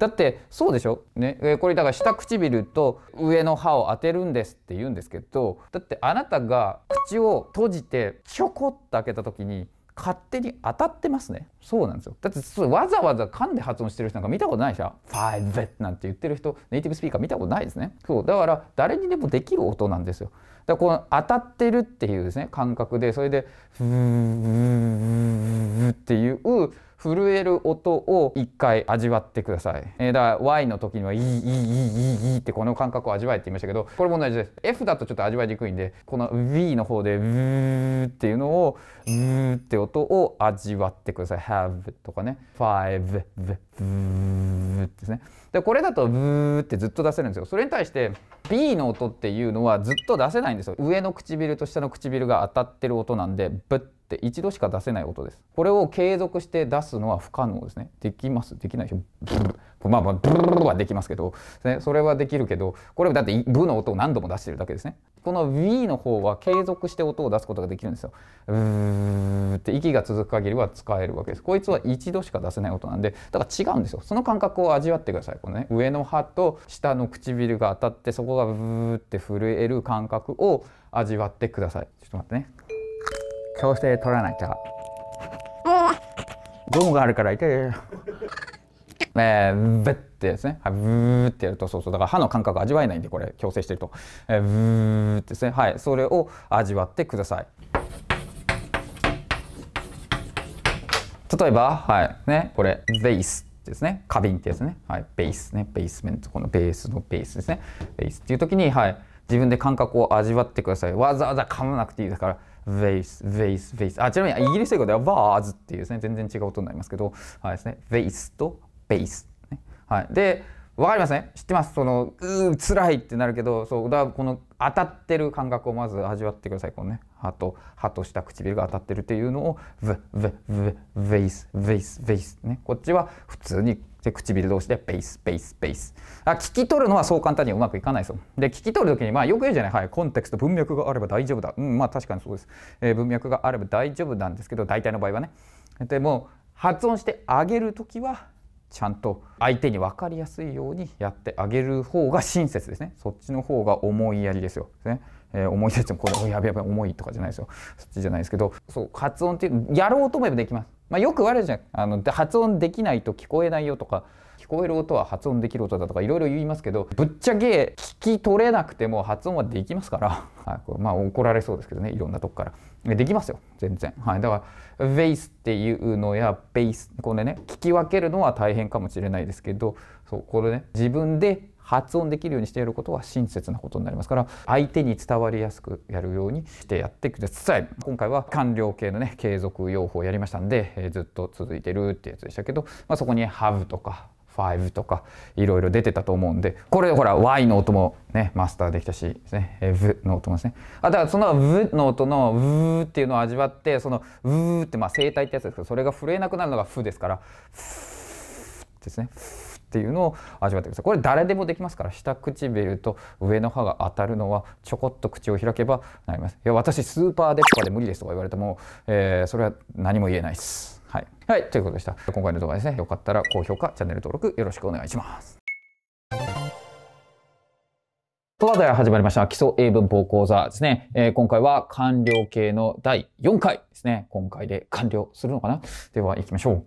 Speaker 1: だってそうでしょね、えこれだから下唇と上の歯を当てるんですって言うんですけどだってあなたが口を閉じてちょこっと開けた時に勝手に当たってますねそうなんですよだってわざわざ噛んで発音してる人なんか見たことないでしょファイブなんて言ってる人ネイティブスピーカー見たことないですねそうだから誰にでもできる音なんですよだからこの当たってるっていうですね感覚でそれでフーっていう震える音を一回味わってください、えー、だから Y の時にはいいいいいいいいってこの感覚を味わえって言いましたけどこれも同じです F だとちょっと味わいにくいんでこの V の方でブーっていうのをブーって音を味わってください have とかね five ブーですねでこれだとブーってずっと出せるんですよそれに対して B の音っていうのはずっと出せないんですよ上の唇と下の唇が当たってる音なんでブッて一度しか出せない音ですこれを継続して出すのは不可能ですねできますできないでしょまあまあブルはできますけど、ね、それはできるけどこれだってブの音を何度も出してるだけですねこの B の方は継続して音を出すことができるんですようーって息が続く限りは使えるわけですこいつは一度しか出せない音なんでだから違うんですよその感覚を味わってくださいこのね上の歯と下の唇が当たってそこががブーって震える感覚を味わってくださいちょっと待ってね強制取らなきゃゴムがあるから痛いえー、ブッってですね、はい、ブーってやるとそうそうだから歯の感覚味わえないんでこれ強制してると、えー、ブーってですねはいそれを味わってください例えばはいねこれ「ベース」ですね花瓶ってやつね、はい、ベースねベースメントこのベースのベースですねベースっていう時に、はい、自分で感覚を味わってくださいわざわざ噛まなくていいですからベースベースベースあちなみにイギリス英語ではバーズっていうですね全然違う音になりますけど、はいですね、ベースとベース、ね、はい、でわかりますね知ってますそのうー辛いってなるけどそうだからこの当たってる感覚をまず味わってください。このね、歯と、歯とした唇が当たってるっていうのを、ブブブベース、ベース、ベース。ね、こっちは普通にで唇同士でベース、ベース、ベース。あ、聞き取るのはそう簡単にはうまくいかないですよ。で、聞き取る時に、まあよく言うじゃない、はい、コンテクスト、文脈があれば大丈夫だ。うん、まあ確かにそうです。えー、文脈があれば大丈夫なんですけど、大体の場合はね。でも、発音してあげる時は、ちゃんと相手に分かりやすいようにやってあげる方が親切ですねそっちの方が思いやりですよ、ねえー、思いやりってもこれやべやべ重いとかじゃないですよそっちじゃないですけどそう発音っていうやろうと思えばできます、まあ、よく言われるじゃんあので発音できないと聞こえないよとか聞こえる音は発音できる音だとかいろいろ言いますけどぶっちゃけ聞き取れなくても発音はできますから <laughs> はいこれまあ怒られそうですけどねいろんなとこから。できますよ、全然。はい。だから、ベースっていうのや、ベース、これね、聞き分けるのは大変かもしれないですけど、そう、これね、自分で発音できるようにしてやることは親切なことになりますから、相手に伝わりやすくやるようにしてやってください。今回は完了形のね、継続用法をやりましたんで、えー、ずっと続いてるってやつでしたけど、まあ、そこに have とか、5とかいろいろ出てたと思うんでこれほら Y の音もねマスターできたしですね V の音もですねあだからその V の音の「う」っていうのを味わってその「う」ってまあ声帯ってやつですけどそれが震えなくなるのが「ふ」ですから「ふ」ですね「ふ」っていうのを味わってくださいこれ誰でもできますから下唇と上の歯が当たるのはちょこっと口を開けばなりますいや私スーパーデッパで無理ですとか言われても、えそれは何も言えないですはい、ということでした。今回の動画ですね、よかったら高評価、チャンネル登録よろしくお願いします。とはで始まりました基礎英文法講座ですね、えー、今回は完了形の第4回ですね。今回で完了するのかなでは行きましょう。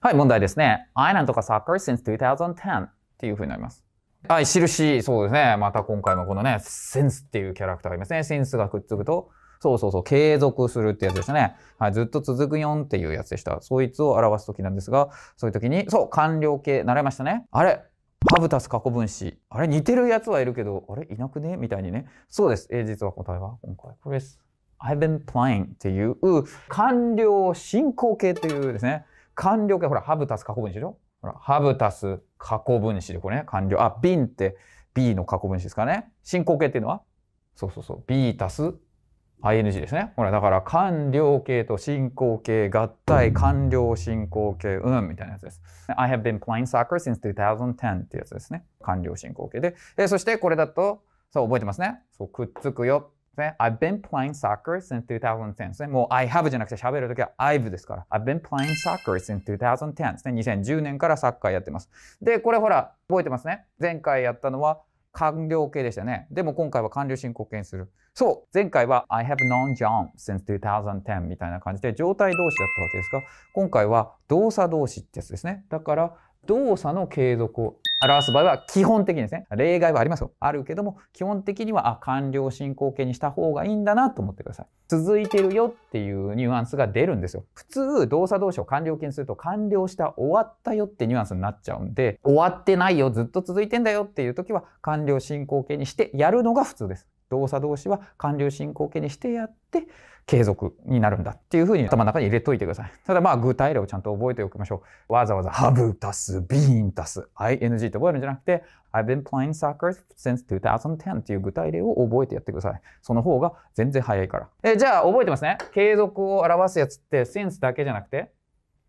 Speaker 1: はい、問題ですね。I なんとかサッカー since 2010っていう風になります。はい、印、そうですね。また今回もこのね、センスっていうキャラクターがいますね。センスがくっつくと、そうそうそう、継続するってやつでしたね。はい、ずっと続くよんっていうやつでした。そいつを表す時なんですが、そういう時に、そう、完了形、習いましたね。あれハブタス過去分子。あれ似てるやつはいるけど、あれいなくねみたいにね。そうです。え実は答えは今回これです。I've been playing っていう完了進行形というですね。完了形。ほら、ハブタス過去分子でしょほら、ハブタス過去分子でこれね。完了。あ、ビンって B の過去分子ですかね。進行形っていうのはそうそうそう。B 足す ING ですね。ほら、だから、官僚系と進行系、合体、官僚進行系、うん、みたいなやつです。I have been playing soccer since 2010ってやつですね。官僚進行系で。えそして、これだと、そう、覚えてますね。そう、くっつくよ。ね、I've been playing soccer since 2010ですね。もう I have じゃなくて喋るときは I've ですから。I've been playing soccer since 2010ですね。2010年からサッカーやってます。で、これほら、覚えてますね。前回やったのは完了形でしたね。でも今回は完了申告形にする。そう前回は I have known John since 2010みたいな感じで状態動詞だったわけですが、今回は動作動詞ってやつですね。だから動作の継続を表す場合は基本的にですね、例外はありますよ。あるけども、基本的には、あ、完了進行形にした方がいいんだなと思ってください。続いてるよっていうニュアンスが出るんですよ。普通、動作動詞を完了形にすると、完了した、終わったよってニュアンスになっちゃうんで、終わってないよ、ずっと続いてんだよっていう時は、完了進行形にしてやるのが普通です。動作動詞は完了進行形にしてやって、継続になるんだっていうふうに頭の中に入れといてください。ただまあ具体例をちゃんと覚えておきましょう。わざわざ have 足す been 足す ing って覚えるんじゃなくて I've been playing soccer since 2010っていう具体例を覚えてやってください。その方が全然早いから。えじゃあ覚えてますね。継続を表すやつって since だけじゃなくて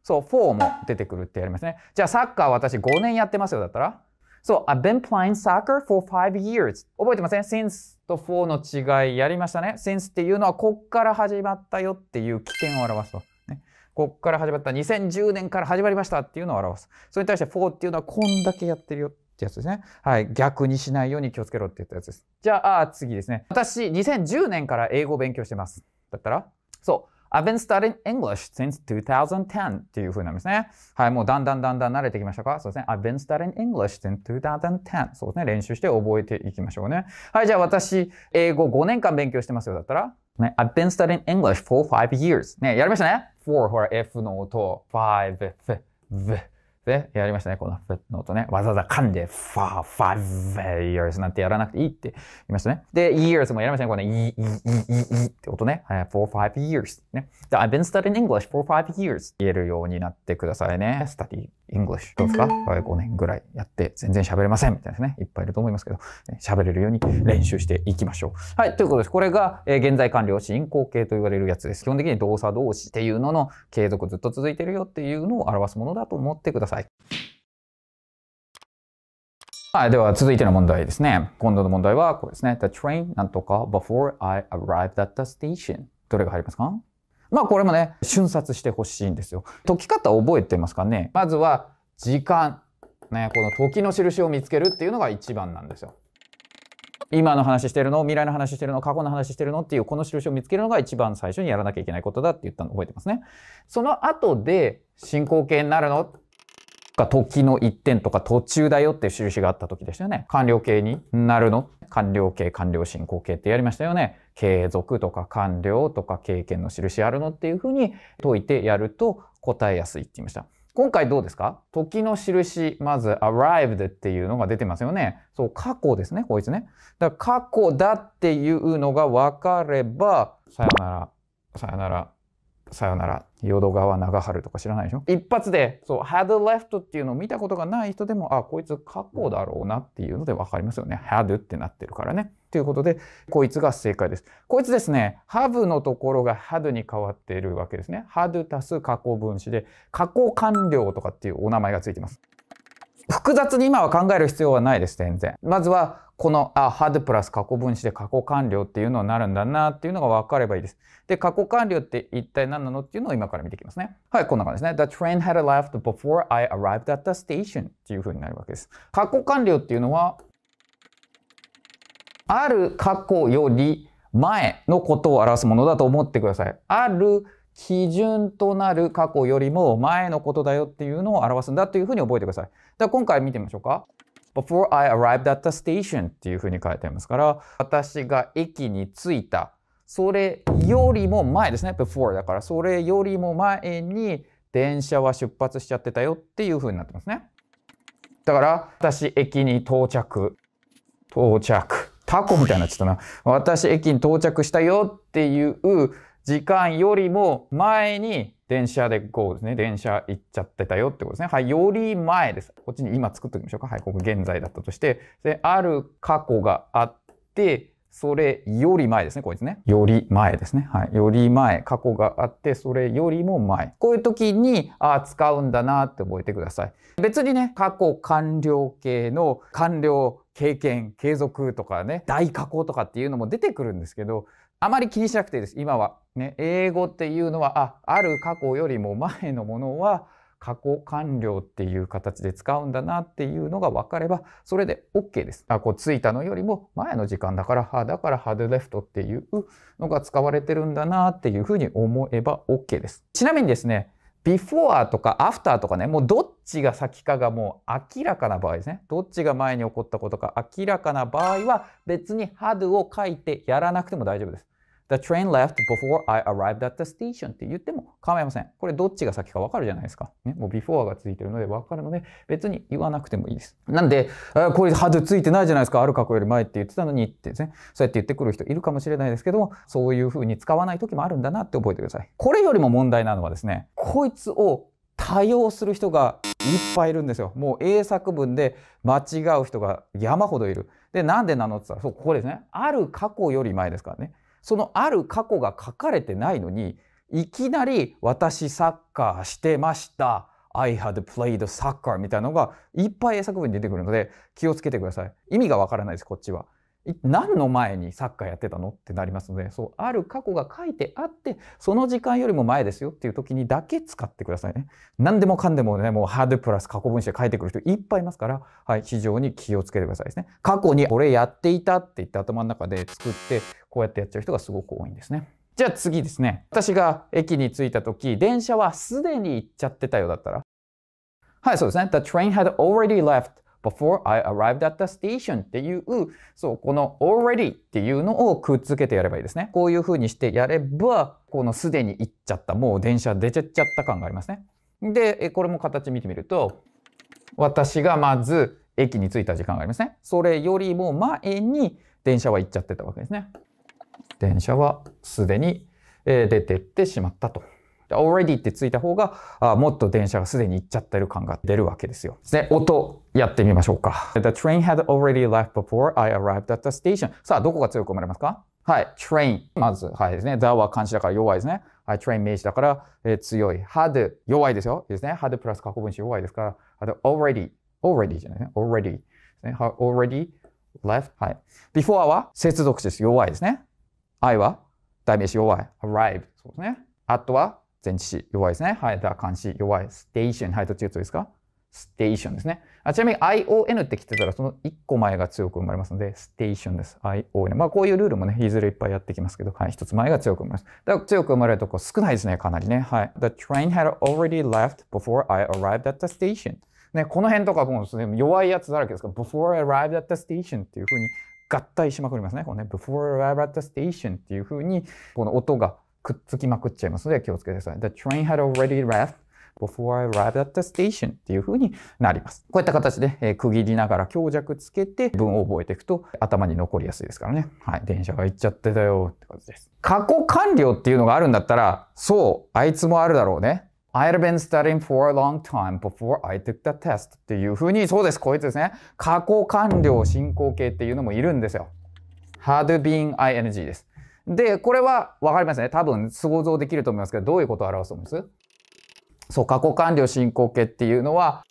Speaker 1: そう、for も出てくるってやりますね。じゃあサッカー私5年やってますよだったら So, I've been playing soccer for five years. 覚えてません ?since と for の違いやりましたね。since っていうのは、こっから始まったよっていう起点を表すと。ね、こっから始まった。2010年から始まりましたっていうのを表す。それに対して for っていうのは、こんだけやってるよってやつですね。はい。逆にしないように気をつけろって言ったやつです。じゃあ、次ですね。私、2010年から英語を勉強してます。だったらそう。I've been studying English since 2010っていう風なんですね。はい、もうだんだんだんだん慣れてきましたかそうですね。I've been studying English since 2010そうですね。練習して覚えていきましょうね。はい、じゃあ私、英語5年間勉強してますよだったら、ね、I've been studying English for five years。ね、やりましたね for ほら、F の音、5、F、V。で、やりましたね、このフットの音ね。わざわざ噛んで、ファー、ファー、years なんてやらなくていいって言いましたね。で、years もやりましたね、このい、イ、い、イ、いって音ね。は for five years ね。で、I've been studying English for five years 言えるようになってくださいね。study English どうですか5年ぐらいやって全然喋れませんみたいなね、いっぱいいると思いますけど、喋れるように練習していきましょう。はい、ということです。これが、えー、現在完了進行形と言われるやつです。基本的に動作動詞っていうのの継続ずっと続いてるよっていうのを表すものだと思ってください。はい。では、続いての問題ですね。今度の問題はこれですね。The train なんとか before I arrived at the station。どれが入りますかまあこれもね、瞬殺してほしいんですよ。解き方覚えてますかねまずは時間。ね、この時の印を見つけるっていうのが一番なんですよ。今の話してるの未来の話してるの過去の話してるのっていうこの印を見つけるのが一番最初にやらなきゃいけないことだって言ったの覚えてますね。その後で進行形になるのが時の1点とか途中だよっていう印があった時でしたよね。完了形になるの完了形完了進行形ってやりましたよね。継続とか完了とか経験の印あるのっていうふうに解いてやると答えやすいって言いました。今回どうですか時の印、まず arrived っていうのが出てますよね。そう、過去ですね、こいつね。だから過去だっていうのが分かれば、さよなら、さよなら、さよなら、淀川長春とか知らないでしょ一発で、そう、had left っていうのを見たことがない人でも、あ、こいつ過去だろうなっていうので分かりますよね。had ってなってるからね。ということで、こいつが正解です。こいつですね、ハブのところがハドに変わっているわけですね。ハド足す加工分子で、加工完了とかっていうお名前がついてます。複雑に今は考える必要はないです、全然。まずは、この、あ、ハドプラス加工分子で加工完了っていうのになるんだなっていうのが分かればいいです。で、加工完了って一体何なのっていうのを今から見ていきますね。はい、こんな感じですね。The train had left before I arrived at the station っていう風になるわけです。加工完了っていうのは、ある過去より前のことを表すものだと思ってください。ある基準となる過去よりも前のことだよっていうのを表すんだっていうふうに覚えてください。では今回見てみましょうか。Before I arrived at the station っていうふうに書いてありますから、私が駅に着いた。それよりも前ですね。before だから、それよりも前に電車は出発しちゃってたよっていうふうになってますね。だから、私、駅に到着。到着。タコみたいになっちゃったな。私、駅に到着したよっていう時間よりも前に電車でこうですね。電車行っちゃってたよってことですね。はい。より前です。こっちに今作っておきましょうか。はい。ここ現在だったとして。で、ある過去があって、それより前ですね。こいつね。より前ですね。はい。より前。過去があって、それよりも前。こういう時に、ああ、使うんだなって覚えてください。別にね、過去完了形の完了経験継続とかね大加工とかっていうのも出てくるんですけどあまり気にしなくていいです今は。ね、英語っていうのはあある過去よりも前のものは過去完了っていう形で使うんだなっていうのが分かればそれで OK です。あこうついたのよりも前の時間だからはだから had left っていうのが使われてるんだなっていうふうに思えば OK です。ちなみにですねビフォーとかアフターとかね、もうどっちが先かがもう明らかな場合ですね。どっちが前に起こったことか明らかな場合は別に had を書いてやらなくても大丈夫です。The train left before I arrived at the station って言っても構いません。これどっちが先かわかるじゃないですか。ね、もう before がついてるのでわかるので別に言わなくてもいいです。なんで、あこれ h a ついてないじゃないですか。ある過去より前って言ってたのにってですね。そうやって言ってくる人いるかもしれないですけども、そういうふうに使わない時もあるんだなって覚えてください。これよりも問題なのはですね、こいつを多用する人がいっぱいいるんですよ。もう英作文で間違う人が山ほどいる。で、なんでなのって言ったら、そう、ここですね。ある過去より前ですからね。そのある過去が書かれてないのに、いきなり私サッカーしてました。I had played soccer みたいなのがいっぱい英作文に出てくるので気をつけてください。意味がわからないです、こっちは。何の前にサッカーやってたのってなりますので、そう、ある過去が書いてあって、その時間よりも前ですよっていう時にだけ使ってくださいね。何でもかんでもね、もうハードプラス過去分詞で書いてくる人いっぱいいますから、はい、非常に気をつけてくださいですね。過去にこれやっていたって言って頭の中で作って、こうやってやっちゃう人がすごく多いんですね。じゃあ次ですね。私が駅に着いた時、電車はすでに行っちゃってたようだったら。はい、そうですね。The train had already left before I arrived at the station っていう、そう、この already っていうのをくっつけてやればいいですね。こういう風にしてやれば、このすでに行っちゃった、もう電車出ちゃっちゃった感がありますね。で、これも形見てみると、私がまず駅に着いた時間がありますね。それよりも前に電車は行っちゃってたわけですね。電車はすでに出てってしまったと。already ってついた方が、あもっと電車がすでに行っちゃってる感が出るわけですよ。で、音やってみましょうか。The train had already left before I arrived at the station. さあ、どこが強く生まれますかはい、train。まず、はいですね。the は漢字だから弱いですね。はい、train 名詞だから、えー、強い。had 弱いですよ。ですね。had プラス過去分詞弱いですから、already。already じゃないね。already ですね。already left。はい。before は接続詞です。弱いですね。I は代名詞弱い。arrive。そうですね。at は前置詞弱いですね。はい。だから監視弱い。station。はい。どっちが強いですかステーションですね。あちなみに ION って来てたらその1個前が強く生まれますので、ステーションです。ION。まあこういうルールもね、いずれいっぱいやってきますけど、はい、1つ前が強く生まれます。だから強く生まれるとこ少ないですね、かなりね。はい。The train had already left before I arrived at the station. ね、この辺とかもう弱いやつだらけですから、before I arrived at the station っていうふうに合体しまくりますね。このね、before arrive at the station っていう風に、この音がくっつきまくっちゃいますので気をつけてください。The train had already left before I arrived at the station っていう風になります。こういった形で、え区切りながら強弱つけて文を覚えていくと頭に残りやすいですからね。はい。電車が行っちゃってたよって感じです。過去完了っていうのがあるんだったら、そう、あいつもあるだろうね。I had been studying for a long time before I took the test っていうふうに、そうです、こいつですね。過去完了進行形っていうのもいるんですよ。had been ing です。で、これはわかりますね。多分想像できると思いますけど、どういうことを表すと思いますそう、過去完了進行形っていうのは、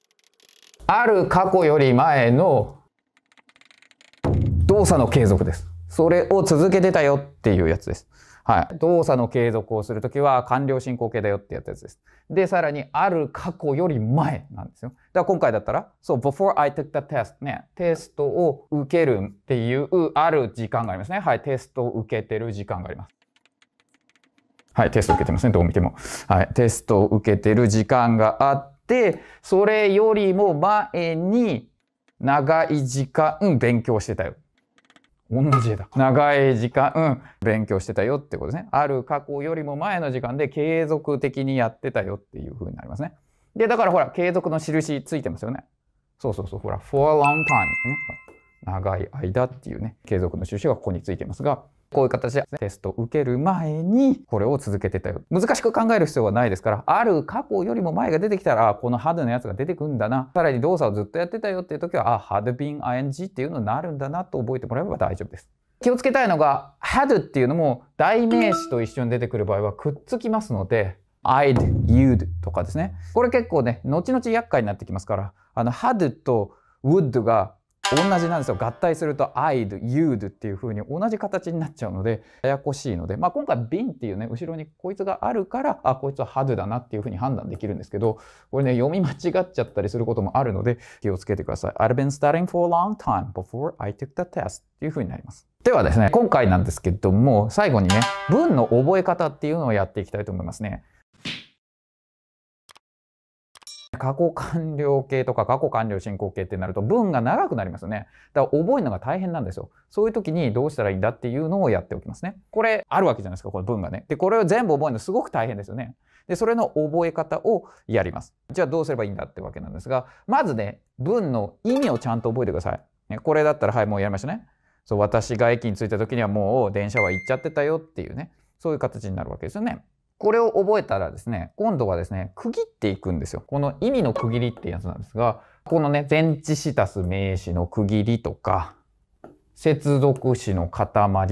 Speaker 1: ある過去より前の動作の継続です。それを続けてたよっていうやつです。はい。動作の継続をするときは完了進行形だよってやったやつです。で、さらにある過去より前なんですよ。だから今回だったら、そう、before I took the test ね、テストを受けるっていうある時間がありますね。はい、テストを受けてる時間があります。はい、テスト受けてますね、どう見ても。はい、テストを受けてる時間があって、それよりも前に長い時間勉強してたよ。同じだ長い時間、うん、勉強してたよってことですね。ある過去よりも前の時間で継続的にやってたよっていうふうになりますね。で、だからほら、継続の印ついてますよね。そうそうそう、ほら、for a long time ってね。長い間っていうね、継続の印がここについてますが、こういう形でテスト受ける前に、これを続けてたよ。難しく考える必要はないですから、ある過去よりも前が出てきたら、あ、このハー d のやつが出てくんだな。さらに動作をずっとやってたよっていう時は、あ、ハ b ド e ン ing っていうのになるんだなと覚えてもらえば大丈夫です。気をつけたいのが、had っていうのも代名詞と一緒に出てくる場合はくっつきますので、I'd, you'd とかですね。これ結構ね、後々厄介になってきますから、あの、had と would が同じなんですよ合体すると I'd, You'd っていう風に同じ形になっちゃうのでややこしいので、まあ、今回 Bin っていうね後ろにこいつがあるからあこいつは Had だなっていう風に判断できるんですけどこれね読み間違っちゃったりすることもあるので気をつけてください I'd been studying for a long time before I took the test っていう風になりますではですね今回なんですけども最後にね文の覚え方っていうのをやっていきたいと思いますね過去完了形とか過去完了進行形ってなると文が長くなりますよね。だから覚えるのが大変なんですよ。そういう時にどうしたらいいんだっていうのをやっておきますね。これあるわけじゃないですか、この文がね。で、これを全部覚えるのすごく大変ですよね。で、それの覚え方をやります。じゃあどうすればいいんだってわけなんですが、まずね、文の意味をちゃんと覚えてください。ね、これだったらはい、もうやりましたね。そう、私が駅に着いた時にはもう電車は行っちゃってたよっていうね、そういう形になるわけですよね。これを覚えたらですね、今度はですね、区切っていくんですよ。この意味の区切りってやつなんですが、このね、前置詞たす名詞の区切りとか、接続詞の塊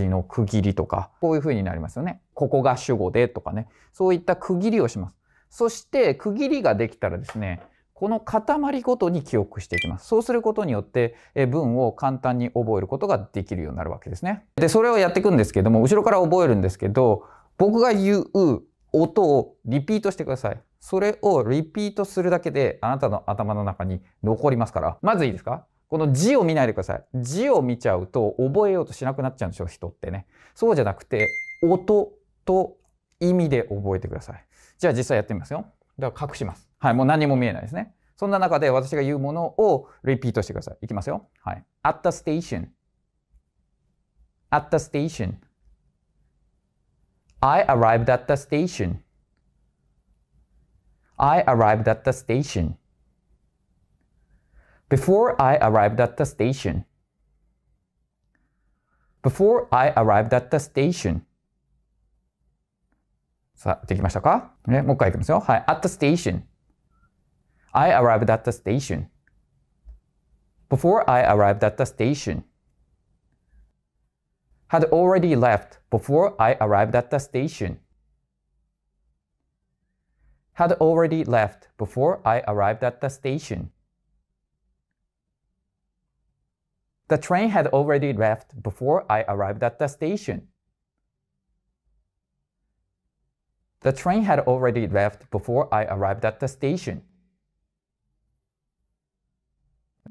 Speaker 1: の区切りとか、こういう風になりますよね。ここが主語でとかね。そういった区切りをします。そして区切りができたらですね、この塊ごとに記憶していきます。そうすることによって文を簡単に覚えることができるようになるわけですね。で、それをやっていくんですけども、後ろから覚えるんですけど、僕が言う音をリピートしてください。それをリピートするだけであなたの頭の中に残りますから。まずいいですかこの字を見ないでください。字を見ちゃうと覚えようとしなくなっちゃうんですよ、人ってね。そうじゃなくて、音と意味で覚えてください。じゃあ実際やってみますよ。だから隠します。はい、もう何も見えないですね。そんな中で私が言うものをリピートしてください。いきますよ。はい。at the station at the station I arrived at the station. I arrived at the station. Before I arrived at the station. Before I arrived at the station. さあ、できましたかね、もう一回いきますよ。はい。at the station. I arrived at the station. Before I arrived at the station had already left before I arrived at the station. Had already left before I arrived at the station. The train had already left before I arrived at the station. The train had already left before I arrived at the station.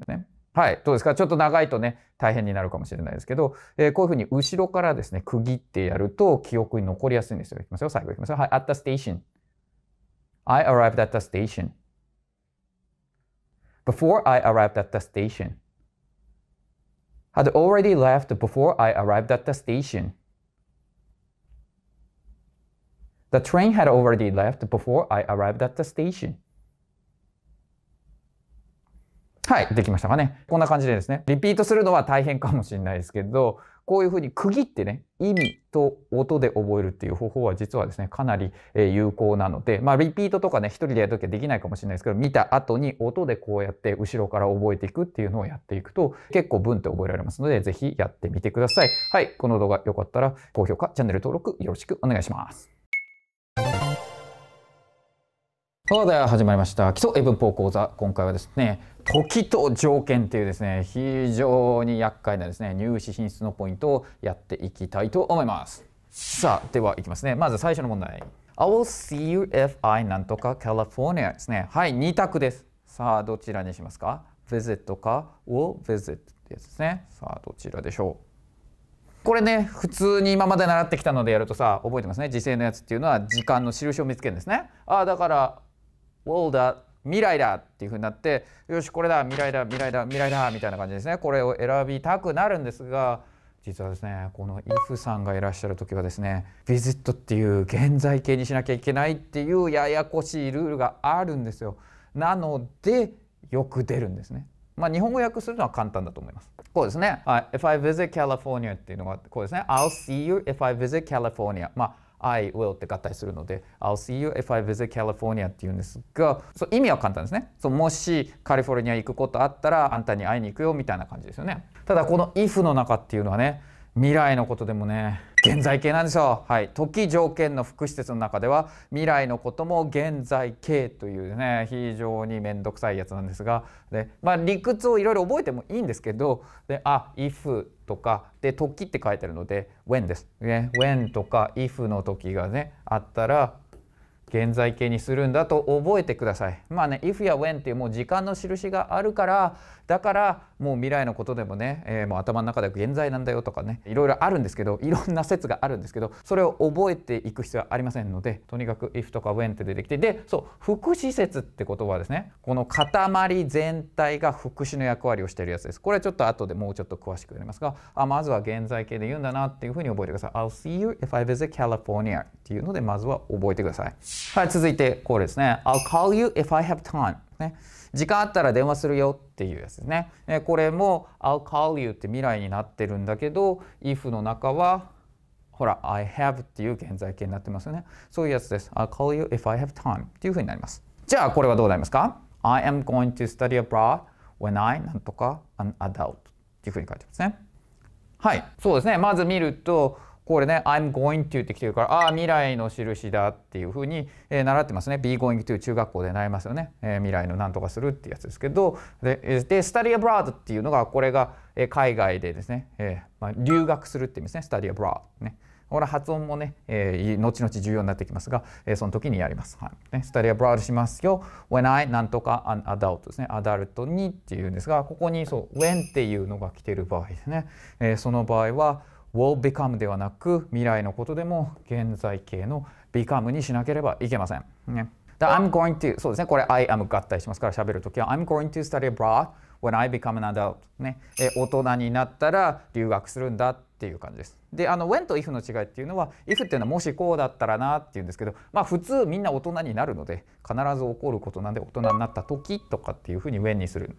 Speaker 1: Okay. はい、どうですかちょっと長いとね、大変になるかもしれないですけど、えー、こういうふうに後ろからですね、区切ってやると記憶に残りやすいんですよ。いきますよ、最後いきますよ。はい、at the station. I arrived at the station. Before I arrived at the station. Had already left before I arrived at the station. The train had already left before I arrived at the station. はい、できましたかね。こんな感じでですね、リピートするのは大変かもしれないですけど、こういうふうに区切ってね、意味と音で覚えるっていう方法は実はですね、かなり有効なので、まあ、リピートとかね、一人でやるときはできないかもしれないですけど、見た後に音でこうやって後ろから覚えていくっていうのをやっていくと、結構文って覚えられますので、ぜひやってみてください。はい、この動画良かったら、高評価、チャンネル登録よろしくお願いします。そうでは始まりました基礎英文法講座今回はですね時と条件というですね非常に厄介なですね入試進出のポイントをやっていきたいと思いますさあではいきますねまず最初の問題 I will see you if I なんとか California ですねはい2択ですさあどちらにしますか visit か will visit ですねさあどちらでしょうこれね普通に今まで習ってきたのでやるとさ覚えてますね時制のやつっていうのは時間の印を見つけるんですねああだから world だ未来だっていうふうになってよしこれだ未来だ未来だ未来だみたいな感じですねこれを選びたくなるんですが実はですねこのイフさんがいらっしゃる時はですねビ s ットっていう現在形にしなきゃいけないっていうややこしいルールがあるんですよなのでよく出るんですねまあ日本語訳するのは簡単だと思いますこうですね、はい、If I visit California っていうのがこうですね I'll see you if I visit California まあ I will って合体するので I'll see you if I visit California って言うんですがそう意味は簡単ですねそうもしカリフォルニア行くことあったらあんたに会いに行くよみたいな感じですよねただこの if の中っていうのはね未来のことでもね現在形なんですよはい時条件の副施設の中では未来のことも現在形というね非常に面倒くさいやつなんですがでまあ理屈をいろいろ覚えてもいいんですけどであ if とかで時って書いてあるので when です、ね、when とか if の時がねあったら現在形にするんだと覚えてくださいまあね if や when っていうもう時間の印があるからだからもう未来のことでもね、えー、もう頭の中で現在なんだよとかねいろいろあるんですけどいろんな説があるんですけどそれを覚えていく必要はありませんのでとにかく「if」とか「when」って出てきてでそう副詞説って言葉はですねこの塊全体が副詞の役割をしているやつですこれはちょっと後でもうちょっと詳しくやりますがあまずは現在形で言うんだなっていうふうに覚えてください「I'll see you if I visit California」っていうのでまずは覚えてくださいはい続いてこれですね「I'll call you if I have time」ね時間あったら電話するよっていうやつですね。これも I'll call you って未来になってるんだけど if の中はほら I have っていう現在形になってますよね。そういうやつです。I'll call you if I have time っていうふうになります。じゃあこれはどうなりますか ?I am going to study abroad when I なんとか an adult っていうふうに書いてますね。はい、そうですね。まず見るとこれね、I'm going to って来てるから、ああ、未来の印だっていうふうに、え習ってますね。be going to 中学校で習いますよね、え未来のなんとかするってやつですけど、で、で study abroad っていうのが、これが、え海外でですね、えまあ、留学するって意味ですね。study abroad ね。これ発音もね、えー、後々重要になってきますが、えー、その時にやります。はい。ね、study abroad しますよ。when I なんとか an adult ですね。アダルトにっていうんですが、ここにそう、when っていうのが来てる場合ですね。えー、その場合は、will become ではなく未来のことでも現在形の become にしなければいけません。ね、I'm going to そうですねこれ I am 合体しますから喋るときは I'm going to study abroad when I become an adult ね、え大人になったら留学するんだっていう感じです。であの when と if の違いっていうのは if っていうのはもしこうだったらなっていうんですけどまあ普通みんな大人になるので必ず起こることなんで大人になった時とかっていうふうに when にする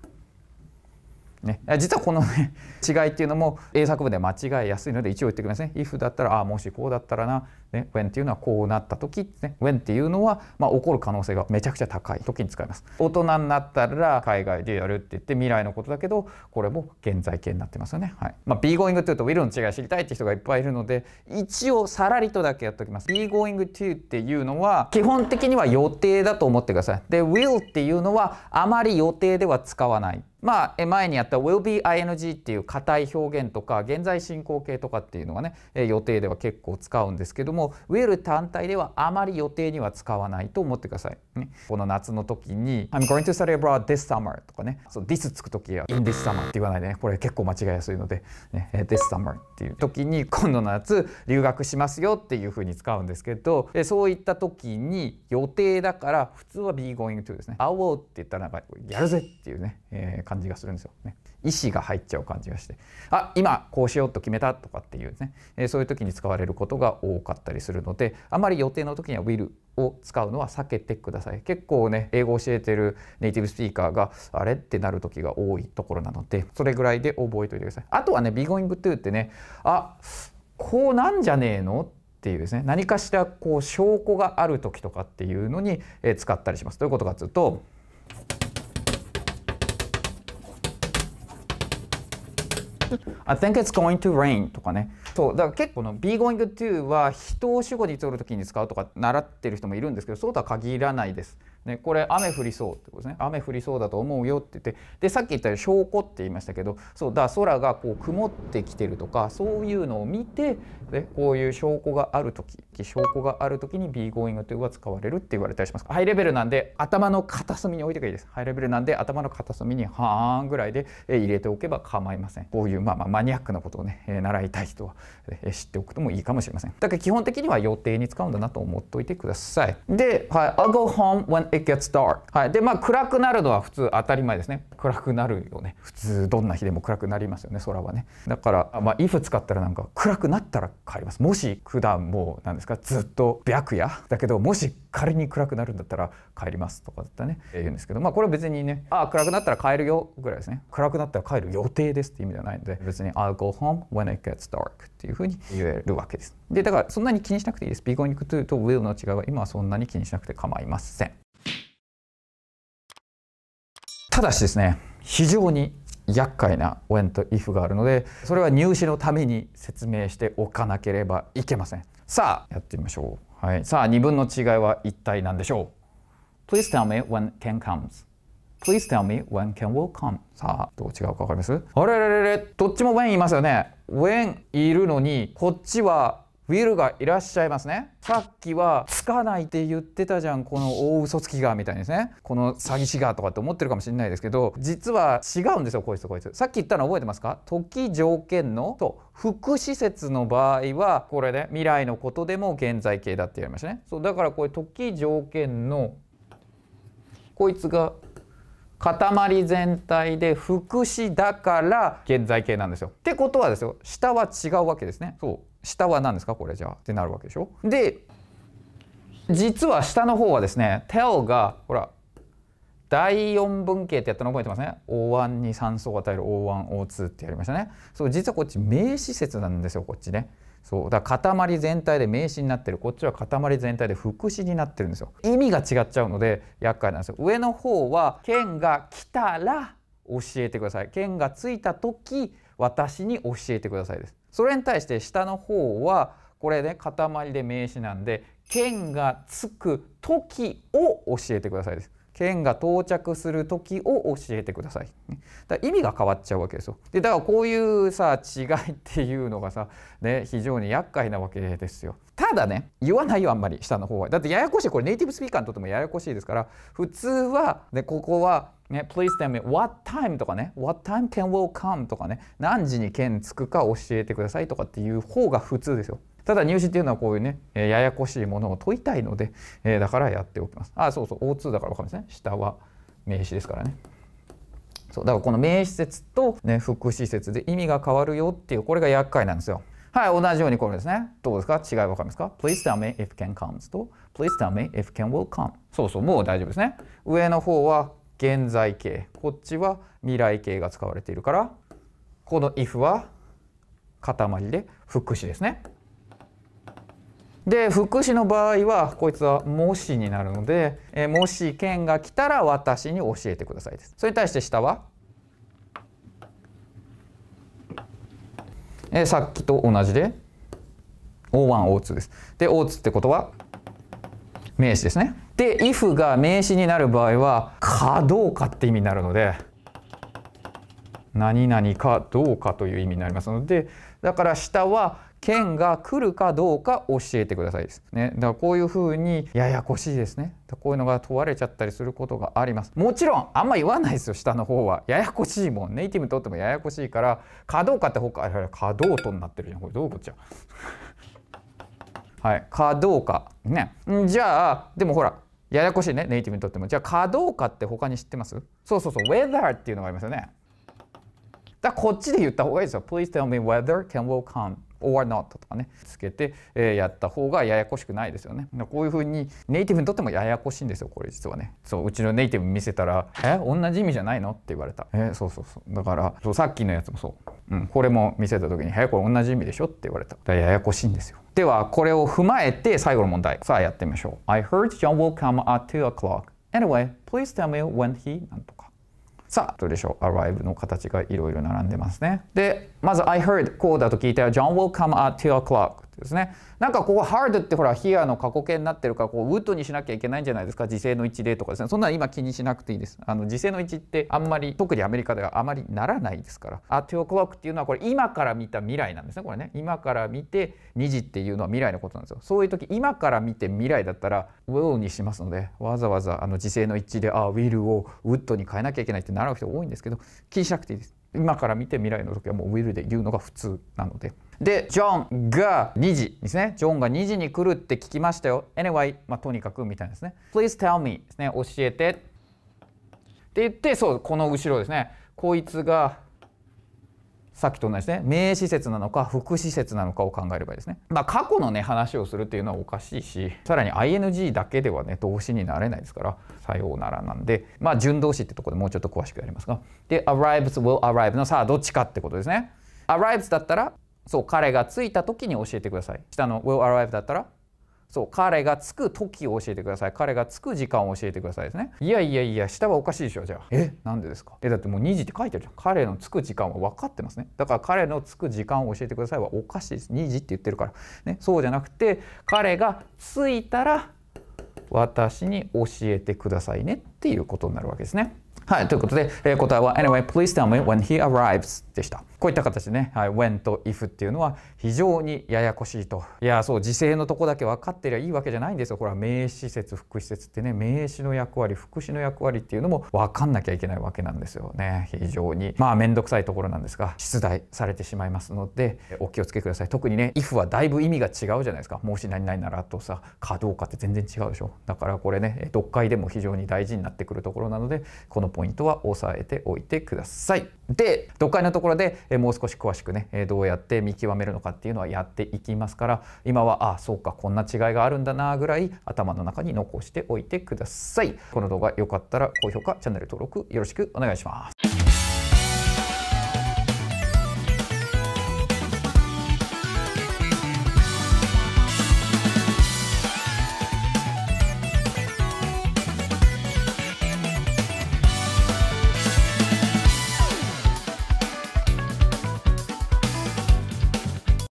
Speaker 1: ね、実はこの、ね、違いっていうのも英作文で間違いやすいので一応言ってくださいね。if だったらああもしこうだったらな、ね、when っていうのはこうなった時、ね、when っていうのは、まあ、起こる可能性がめちゃくちゃ高い時に使います。大人になったら海外でやるって言って未来のことだけどこれも現在形になってますよね。はいまあ、be going to と will の違い知りたいって人がいっぱいいるので一応さらりとだけやっておきます。be going to っていうのは基本的には予定だと思ってください。で will っていうのはあまり予定では使わない。まあ、前にやった will be ing っていう硬い表現とか現在進行形とかっていうのがね予定では結構使うんですけども will 単体ではあまり予定には使わないと思ってください、ね、この夏の時に I'm going to study abroad this summer とかねそう this つく時は in this summer って言わないでねこれ結構間違いやすいので、ね、this summer っていう時に今度の夏留学しますよっていうふうに使うんですけどそういった時に予定だから普通は be going to ですね I will って言ったらなんかやるぜっていうね、えー感じがするんですよ。ね、意思が入っちゃう感じがして、あ、今こうしようと決めたとかっていうね、えそういう時に使われることが多かったりするので、あまり予定の時には will を使うのは避けてください。結構ね、英語を教えてるネイティブスピーカーがあれってなる時が多いところなので、それぐらいで覚えておいてください。あとはね、be going to ってね、あ、こうなんじゃねえのっていうですね何かしらこう証拠がある時とかっていうのに使ったりします。どういうことかというと I think it's going to rain とかねそうだから結構の「BeGoingTo」は人を主語にとるときに使うとか習ってる人もいるんですけどそうとは限らないです。ね、これ雨降りそうってことですね雨降りそうだと思うよって言ってでさっき言ったように証拠って言いましたけどそうだ空がこう曇ってきてるとかそういうのを見てね、こういう証拠がある時証拠がある時に b g o i n g というは使われるって言われたりしますハイレベルなんで頭の片隅に置いてけばいいですハイレベルなんで頭の片隅に半ぐらいで入れておけば構いませんこういうまあまあマニアックなことをね習いたい人は知っておくともいいかもしれません。だから基本的には予定に使うんだなと思っておいてください。で、はい、I'll go home when it gets dark。はい、で、まあ暗くなるのは普通当たり前ですね。暗くなるよね。普通どんな日でも暗くなりますよね、空はね。だから、まあ if 使ったらなんか暗くなったら変わります。もし普段もう何ですか、ずっと白夜だけど、もし仮に暗くなるんだったら帰りますとかだったね言うんですけどまあこれは別にねああ暗くなったら帰るよぐらいですね暗くなったら帰る予定ですって意味ではないので別に I'll go home when it gets dark っていうふうに言えるわけですでだからそんなに気にしなくていいです be going to と will の違いは今はそんなに気にしなくて構いませんただしですね非常に厄介な when と if があるのでそれは入試のために説明しておかなければいけませんさあやってみましょうはい、さあ、二分の違いは一体何でしょう ?Please tell me when can comes. Please tell me when can will come. さあ、どう違うかわかりますあれれれれ、どっちも when いますよね。when いるのに、こっちはウィルがいらっしゃいますねさっきはつかないって言ってたじゃんこの大嘘つきがみたいですねこの詐欺師がとかって思ってるかもしれないですけど実は違うんですよこいつとこいつさっき言ったの覚えてますか時条件のと副施設の場合はこれね未来のことでも現在形だってやりましたねそうだからこれ時条件のこいつが塊全体で副詞だから現在形なんですよ。ってことはですよ下は違うわけですね。そう下は何ですかこれじゃあってなるわけでしょで実は下の方はですね tell がほら第4文型ってやったの覚えてますね O1 に酸素を与える O1O2 ってやりましたねそう実はこっち名詞説なんですよこっちねそうだから塊全体で名詞になってるこっちは塊全体で副詞になってるんですよ意味が違っちゃうので厄介なんですよ上の方は剣が来たら教えてください剣がついた時私に教えてくださいですそれに対して下の方はこれね塊で名詞なんで剣がつく時を教えてくださいです。剣が到着する時を教えてください。だ意味が変わっちゃうわけですよ。でだからこういうさ違いっていうのがさ、ね、非常に厄介なわけですよ。ただね言わないよあんまり下の方は。だってややこしいこれネイティブスピーカーにとってもややこしいですから普通は、ね、ここはね、Please tell me what time とかね What time can will come とかね何時に券つくか教えてくださいとかっていう方が普通ですよただ入試っていうのはこういうねややこしいものを問いたいので、えー、だからやっておきますあそうそう O2 だから分かるんですね下は名詞ですからねそうだからこの名詞説と、ね、副詞説で意味が変わるよっていうこれが厄介なんですよはい、同じようにこれですね。どうですか違いわかりますか ?Please tell me if can comes と Please tell me if can will come。そうそう、もう大丈夫ですね。上の方は現在形こっちは未来形が使われているからこの if は塊で副詞ですね。で副詞の場合はこいつは「もし」になるので「えもし県が来たら私に教えてください」です。それに対して下はえさっきと同じで O1O2 です。で O2 ってことは名詞ですね。で if が名詞になる場合はかどうかって意味になるので何々かどうかという意味になりますのでだから下は剣が来るかどうか教えてくださいですね。だからこういうふうにややこしいですね。こういうのが問われちゃったりすることがあります。もちろんあんま言わないですよ下の方は。ややこしいもん。ネイティブにとってもややこしいからかどうかって他かどうとになってるじゃん。これどういうことじゃん。はい、かどうかねじゃあでもほらややこしいねネイティブにとってもじゃあかどうかって他に知ってますそうそうそう weather っていうのがありますよねだこっちで言った方がいいですよ Please tell me whether can will come or not とかね、つけて、えやった方がややこしくないですよね。こういうふうにネイティブにとってもややこしいんですよ、これ実はね。そう、うちのネイティブ見せたら、え同じ意味じゃないのって言われた。えそうそうそう。だからそう、さっきのやつもそう。うん、これも見せた時に、えこれ同じ意味でしょって言われた。ややこしいんですよ。では、これを踏まえて最後の問題。さあ、やってみましょう。I heard John will come at 2 o'clock. Anyway, please tell me when he なんとか。さあ、どうでしょう。arrive の形がいろいろ並んでますね。で、まず I heard こうだと聞いたよ。John will come at 2 o'clock ですね。なんかここ hard ってほら here の過去形になってるからこう would にしなきゃいけないんじゃないですか。時制の一例とかですね。そんな今気にしなくていいです。あの時制の一ってあんまり特にアメリカではあまりならないですから。at 2 o'clock っていうのはこれ今から見た未来なんですね。これね。今から見て2時っていうのは未来のことなんですよ。そういう時今から見て未来だったら will にしますのでわざわざあの時制の一であ will を would に変えなきゃいけないって習う人多いんですけど気にしなくていいです。今から見て未来の時はもう will で言うのが普通なので。で、ジョンが2時ですね。ジョンが2時に来るって聞きましたよ。Anyway、まあ、とにかくみたいですね。Please tell me ですね。教えて。って言って、そう、この後ろですね。こいつがさっきと同じね名施設なのか副施設なのかを考えればいいですねまあ過去のね話をするっていうのはおかしいしさらに ing だけではね動詞になれないですからさようならなんでまあ順動詞ってとこでもうちょっと詳しくやりますがで arrives will arrive のさあどっちかってことですね arrives だったらそう彼が着いた時に教えてください下の will arrive だったらそう、彼が着く時を教えてください。彼が着く時間を教えてくださいですね。いやいやいや、下はおかしいでしょ、じゃあ。え、なんでですかえ、だってもう2時って書いてるじゃん。彼の着く時間は分かってますね。だから彼の着く時間を教えてくださいはおかしいです。2時って言ってるから。ね、そうじゃなくて、彼が着いたら、私に教えてくださいねっていうことになるわけですね。はい、ということで、えー、答えは Anyway, please tell me when he arrives でした。こういった形でね、はい、when と if っていうのは非常にややこしいと。いや、そう、時制のとこだけ分かってりゃいいわけじゃないんですよ。これは名詞説、副詞説ってね、名詞の役割、副詞の役割っていうのも分かんなきゃいけないわけなんですよね。非常に。まあ、めんどくさいところなんですが、出題されてしまいますので、お気をつけください。特にね、if はだいぶ意味が違うじゃないですか。もし何々ならとさ、かどうかって全然違うでしょ。だからこれね、読解でも非常に大事になってくるところなので、このポイントは押さえておいてください。で読解のところでもう少し詳しくねどうやって見極めるのかっていうのはやっていきますから今はああそうかこんな違いがあるんだなぐらい頭の中に残しておいてくださいこの動画良かったら高評価チャンネル登録よろしくお願いします